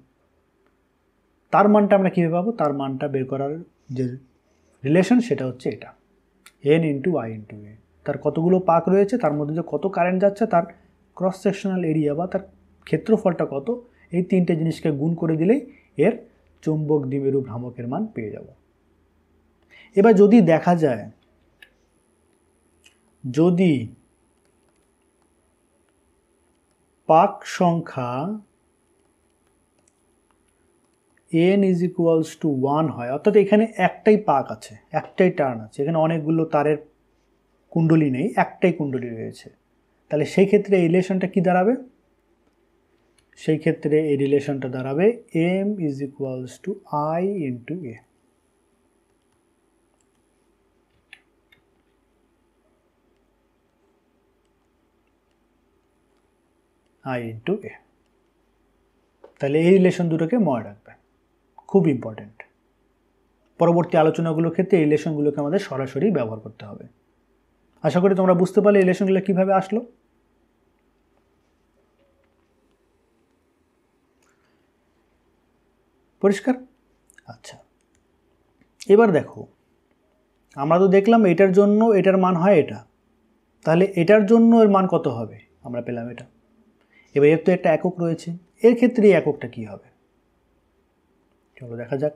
তার মানটা আমরা কীভাবে পাবো তার মানটা বের করার যে রিলেশন সেটা হচ্ছে এটা N into I into A তার কতগুলো পাক রয়েছে তার মধ্যে যে কত কারেন্ট যাচ্ছে তার ক্রস সেকশনাল এরিয়া বা তার ক্ষেত্রফলটা কত এই তিনটে জিনিসকে গুণ করে দিলেই এর চৌম্বক দ্বিমেরু ভ্রামকের মান পেয়ে যাব এবার যদি দেখা যায় যদি পাক সংখ্যা N is equals to one হয় অর্থাৎ এখানে একটাই পাক আছে একটাই টার্ন আছে এখানে অনেকগুলো তারের কুণ্ডলী নেই একটাই কুণ্ডলী রয়েছে তাহলে সেই ক্ষেত্রে এই রিলেশনটা কী দাঁড়াবে সেই ক্ষেত্রে এই রিলেশনটা দাঁড়াবে M is equals to I into A I into A তাহলে এই রিলেশন দুটোকে মনে রাখবেন খুব ইম্পর্ট্যান্ট পরবর্তী আলোচনাগুলোর ক্ষেত্রে এই রিলেশনগুলোকে আমাদের সরাসরি ব্যবহার করতে হবে আশা করি তোমরা বুঝতে পারলে এই রিলেশনগুলো কীভাবে আসলো পরিষ্কার আচ্ছা এবার দেখো আমরা তো দেখলাম এটার জন্য এটার মান হয় এটা তাহলে এটার জন্য এর মান কত হবে আমরা পেলাম এটা এবার এর তো একটা একক রয়েছে এর ক্ষেত্রে এই এককটা কী হবে চলো দেখা যাক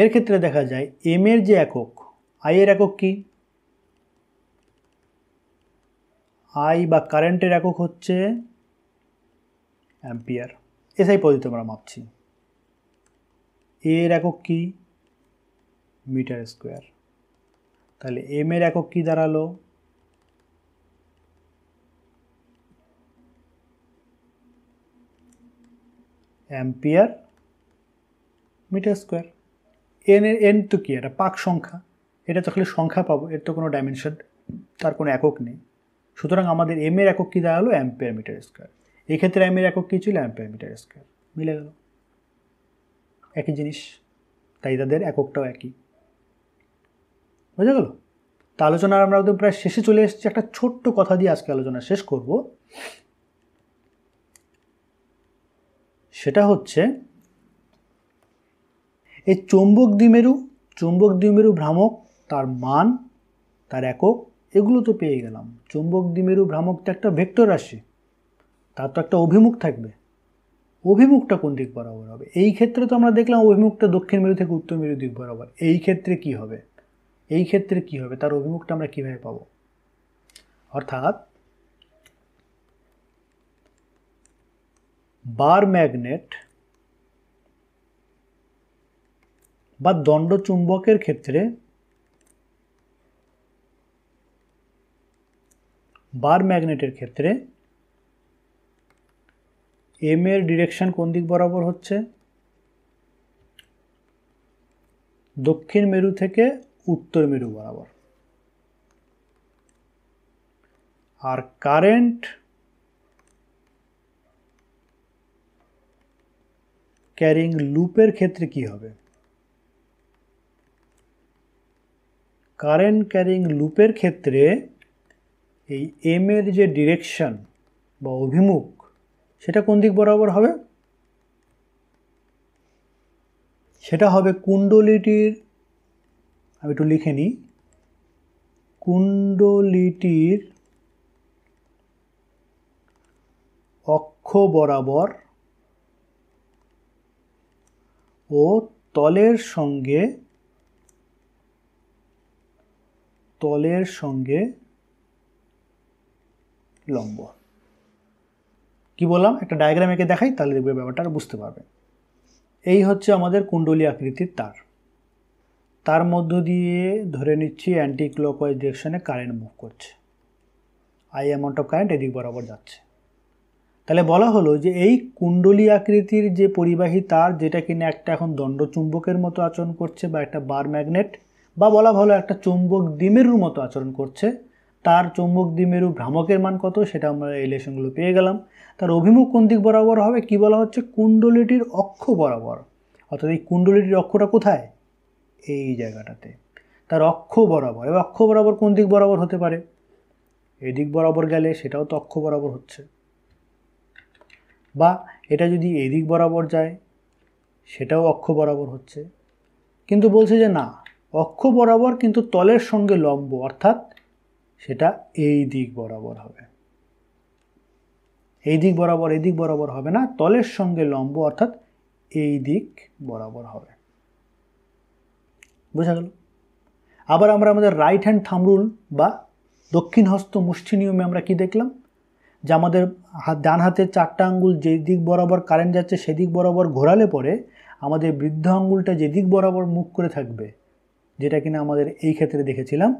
এর ক্ষেত্রে দেখা যায় এম এর যে একক আই এর একক কি আই বা কারেন্টের একক হচ্ছে অ্যাম্পিয়ার এসআই পদ্ধতি আমরা মাপছি এর একক কি মিটার স্কোয়ার তাহলে এম এর একক কি দাঁড়ালো অ্যাম্পিয়ার মিটার স্কোয়ার এন এর এন তো কি এটা পাক সংখ্যা এটা তো খালি সংখ্যা পাবো এর তো কোনো ডাইমেনশন তার কোনো একক নেই সুতরাং আমাদের এম এর একক কী দাঁড়ালো অ্যাম্পিয়ার মিটার স্কোয়ার এক্ষেত্রে এম এর একক কী ছিল অ্যাম্পিয়ার মিটার স্কোয়ার মিলে গেল একই জিনিস তাই তাদের এককটাও একই বোঝা গেল তা আলোচনার আমরা একদম প্রায় শেষে চলে এসেছি একটা ছোট্ট কথা দিয়ে আজকে আলোচনা শেষ করব সেটা হচ্ছে এই চৌম্বক দ্বিমেরু চুম্বক দ্বিমেরু ভ্রামক তার মান তার একক এগুলো তো পেয়ে গেলাম চুম্বক দ্বিমেরু ভ্রামক তো একটা ভেক্টর রাশি তার তো একটা অভিমুখ থাকবে অভিমুখটা কোন দিক বরাবর হবে এই ক্ষেত্রে তো আমরা দেখলাম অভিমুখটা দক্ষিণ মেরু থেকে উত্তর মেরু দিক বরাবর এই ক্ষেত্রে কি হবে এই ক্ষেত্রে কি হবে তার অভিমুখটা আমরা কীভাবে পাব অর্থাৎ বার ম্যাগনেট বা দণ্ড চুম্বকের ক্ষেত্রে বার ম্যাগনেটের ক্ষেত্রে এম এর ডিরেকশন কোন দিক বরাবর হচ্ছে দক্ষিণ মেরু থেকে উত্তর মেরু বরাবর আর কারেন্ট ক্যারিং লুপের ক্ষেত্রে কি হবে কারেন্ট ক্যারিং লুপের ক্ষেত্রে এই এম এর যে ডিরেকশন বা অভিমুখ সেটা কোন দিক বরাবর হবে সেটা হবে কুণ্ডলিটির আমি একটু লিখে নিই কুণ্ডলিটির অক্ষ বরাবর ও তলের সঙ্গে তলের সঙ্গে লম্ব কি বললাম একটা ডায়াগ্রাম এঁকে দেখাই তাহলে দেখবে ব্যাপারটা বুঝতে পারবে এই হচ্ছে আমাদের কুণ্ডলী আকৃতির তার তার মধ্য দিয়ে ধরে নিচ্ছি অ্যান্টি ক্লকওয়াইজ ডিরেকশনে কারেন্ট মুভ করছে আই অ্যামাউন্ট অফ কারেন্ট এদিক বরাবর যাচ্ছে তাহলে বলা হলো যে এই কুণ্ডলী আকৃতির যে পরিবাহী তার যেটা কিনা একটা এখন দণ্ড চুম্বকের মতো আচরণ করছে বা একটা বার ম্যাগনেট বা বলা ভালো একটা চুম্বক দ্বিমেরুর মতো আচরণ করছে তার চুম্বক দ্বিমেরু ভ্রামকের মান কত সেটা আমরা এই লেশনগুলো পেয়ে গেলাম তার অভিমুখ কোন দিক বরাবর হবে কি বলা হচ্ছে কুণ্ডলীটির অক্ষ বরাবর অর্থাৎ এই কুণ্ডলীটির অক্ষটা কোথায় এই জায়গাটাতে তার অক্ষ বরাবর এবার অক্ষ বরাবর কোন দিক বরাবর হতে পারে এদিক বরাবর গেলে সেটাও তো অক্ষ বরাবর হচ্ছে বা এটা যদি এদিক বরাবর যায় সেটাও অক্ষ বরাবর হচ্ছে কিন্তু বলছে যে না অক্ষ বরাবর কিন্তু তলের সঙ্গে লম্ব অর্থাৎ সেটা এই দিক বরাবর হবে এই দিক বরাবর এই দিক বরাবর হবে না তলের সঙ্গে লম্ব অর্থাৎ এই দিক বরাবর হবে বোঝা গেল আবার আমরা আমাদের রাইট হ্যান্ড থামরুল বা দক্ষিণ হস্ত মুষ্টি নিয়মে আমরা কি দেখলাম যে আমাদের হাত ডান হাতের চারটা আঙ্গুল যেদিক বরাবর কারেন্ট যাচ্ছে সেদিক বরাবর ঘোরালে পরে আমাদের বৃদ্ধ আঙ্গুলটা যেদিক বরাবর মুখ করে থাকবে যেটা কিনা আমাদের এই ক্ষেত্রে দেখেছিলাম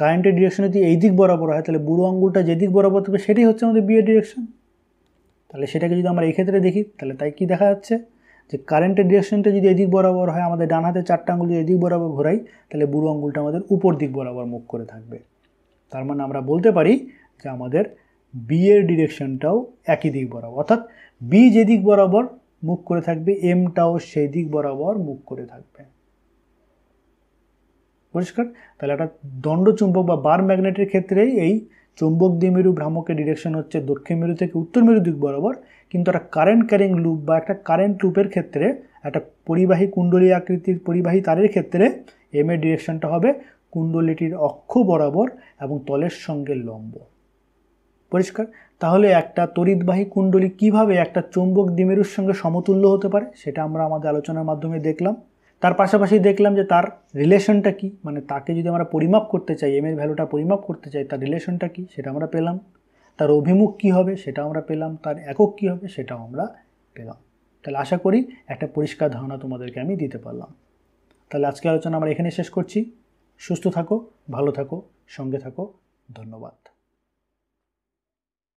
কারেন্টের ডিরেকশন যদি এই দিক বরাবর হয় তাহলে বুড়ো আঙ্গুলটা যেদিক বরাবর থাকবে সেটাই হচ্ছে আমাদের বিয়ের ডিরেকশন তাহলে সেটাকে যদি আমরা এই ক্ষেত্রে দেখি তাহলে তাই কি দেখা যাচ্ছে যে কারেন্টের ডিরেকশনটা যদি এদিক বরাবর হয় আমাদের ডান হাতে চারটা আঙুল যদি এদিক বরাবর ঘোরাই তাহলে বুড়ো আঙুলটা আমাদের উপর দিক বরাবর মুখ করে থাকবে তার মানে আমরা বলতে পারি যে আমাদের বি এর ডিরেকশনটাও একই দিক বরাবর অর্থাৎ বি যেদিক বরাবর মুখ করে থাকবে এমটাও সেই দিক বরাবর মুখ করে থাকবে পরিষ্কার তাহলে একটা দণ্ডচুম্বক বা বার ম্যাগনেটের ক্ষেত্রেই এই চুম্বক মেরু ভ্রামকের ডিরেকশন হচ্ছে দক্ষিণ মেরু থেকে উত্তর মেরু দিক বরাবর কিন্তু একটা কারেন্ট ক্যারিং লুপ বা একটা কারেন্ট লুপের ক্ষেত্রে একটা পরিবাহী কুণ্ডলী আকৃতির পরিবাহী তারের ক্ষেত্রে এম এর ডিরেকশনটা হবে কুণ্ডলীটির অক্ষ বরাবর এবং তলের সঙ্গে লম্ব পরিষ্কার তাহলে একটা তড়িৎবাহী কুণ্ডলী কিভাবে একটা চুম্বক দ্বিমেরুর সঙ্গে সমতুল্য হতে পারে সেটা আমরা আমাদের আলোচনার মাধ্যমে দেখলাম তার পাশাপাশি দেখলাম যে তার রিলেশনটা কি মানে তাকে যদি আমরা পরিমাপ করতে চাই এম এর ভ্যালুটা পরিমাপ করতে চাই তার রিলেশনটা কি সেটা আমরা পেলাম তার অভিমুখ কি হবে সেটা আমরা পেলাম তার একক কি হবে সেটাও আমরা পেলাম তাহলে আশা করি একটা পরিষ্কার ধারণা তোমাদেরকে আমি দিতে পারলাম তাহলে আজকে আলোচনা আমরা এখানে শেষ করছি সুস্থ থাকো ভালো থাকো সঙ্গে থাকো ধন্যবাদ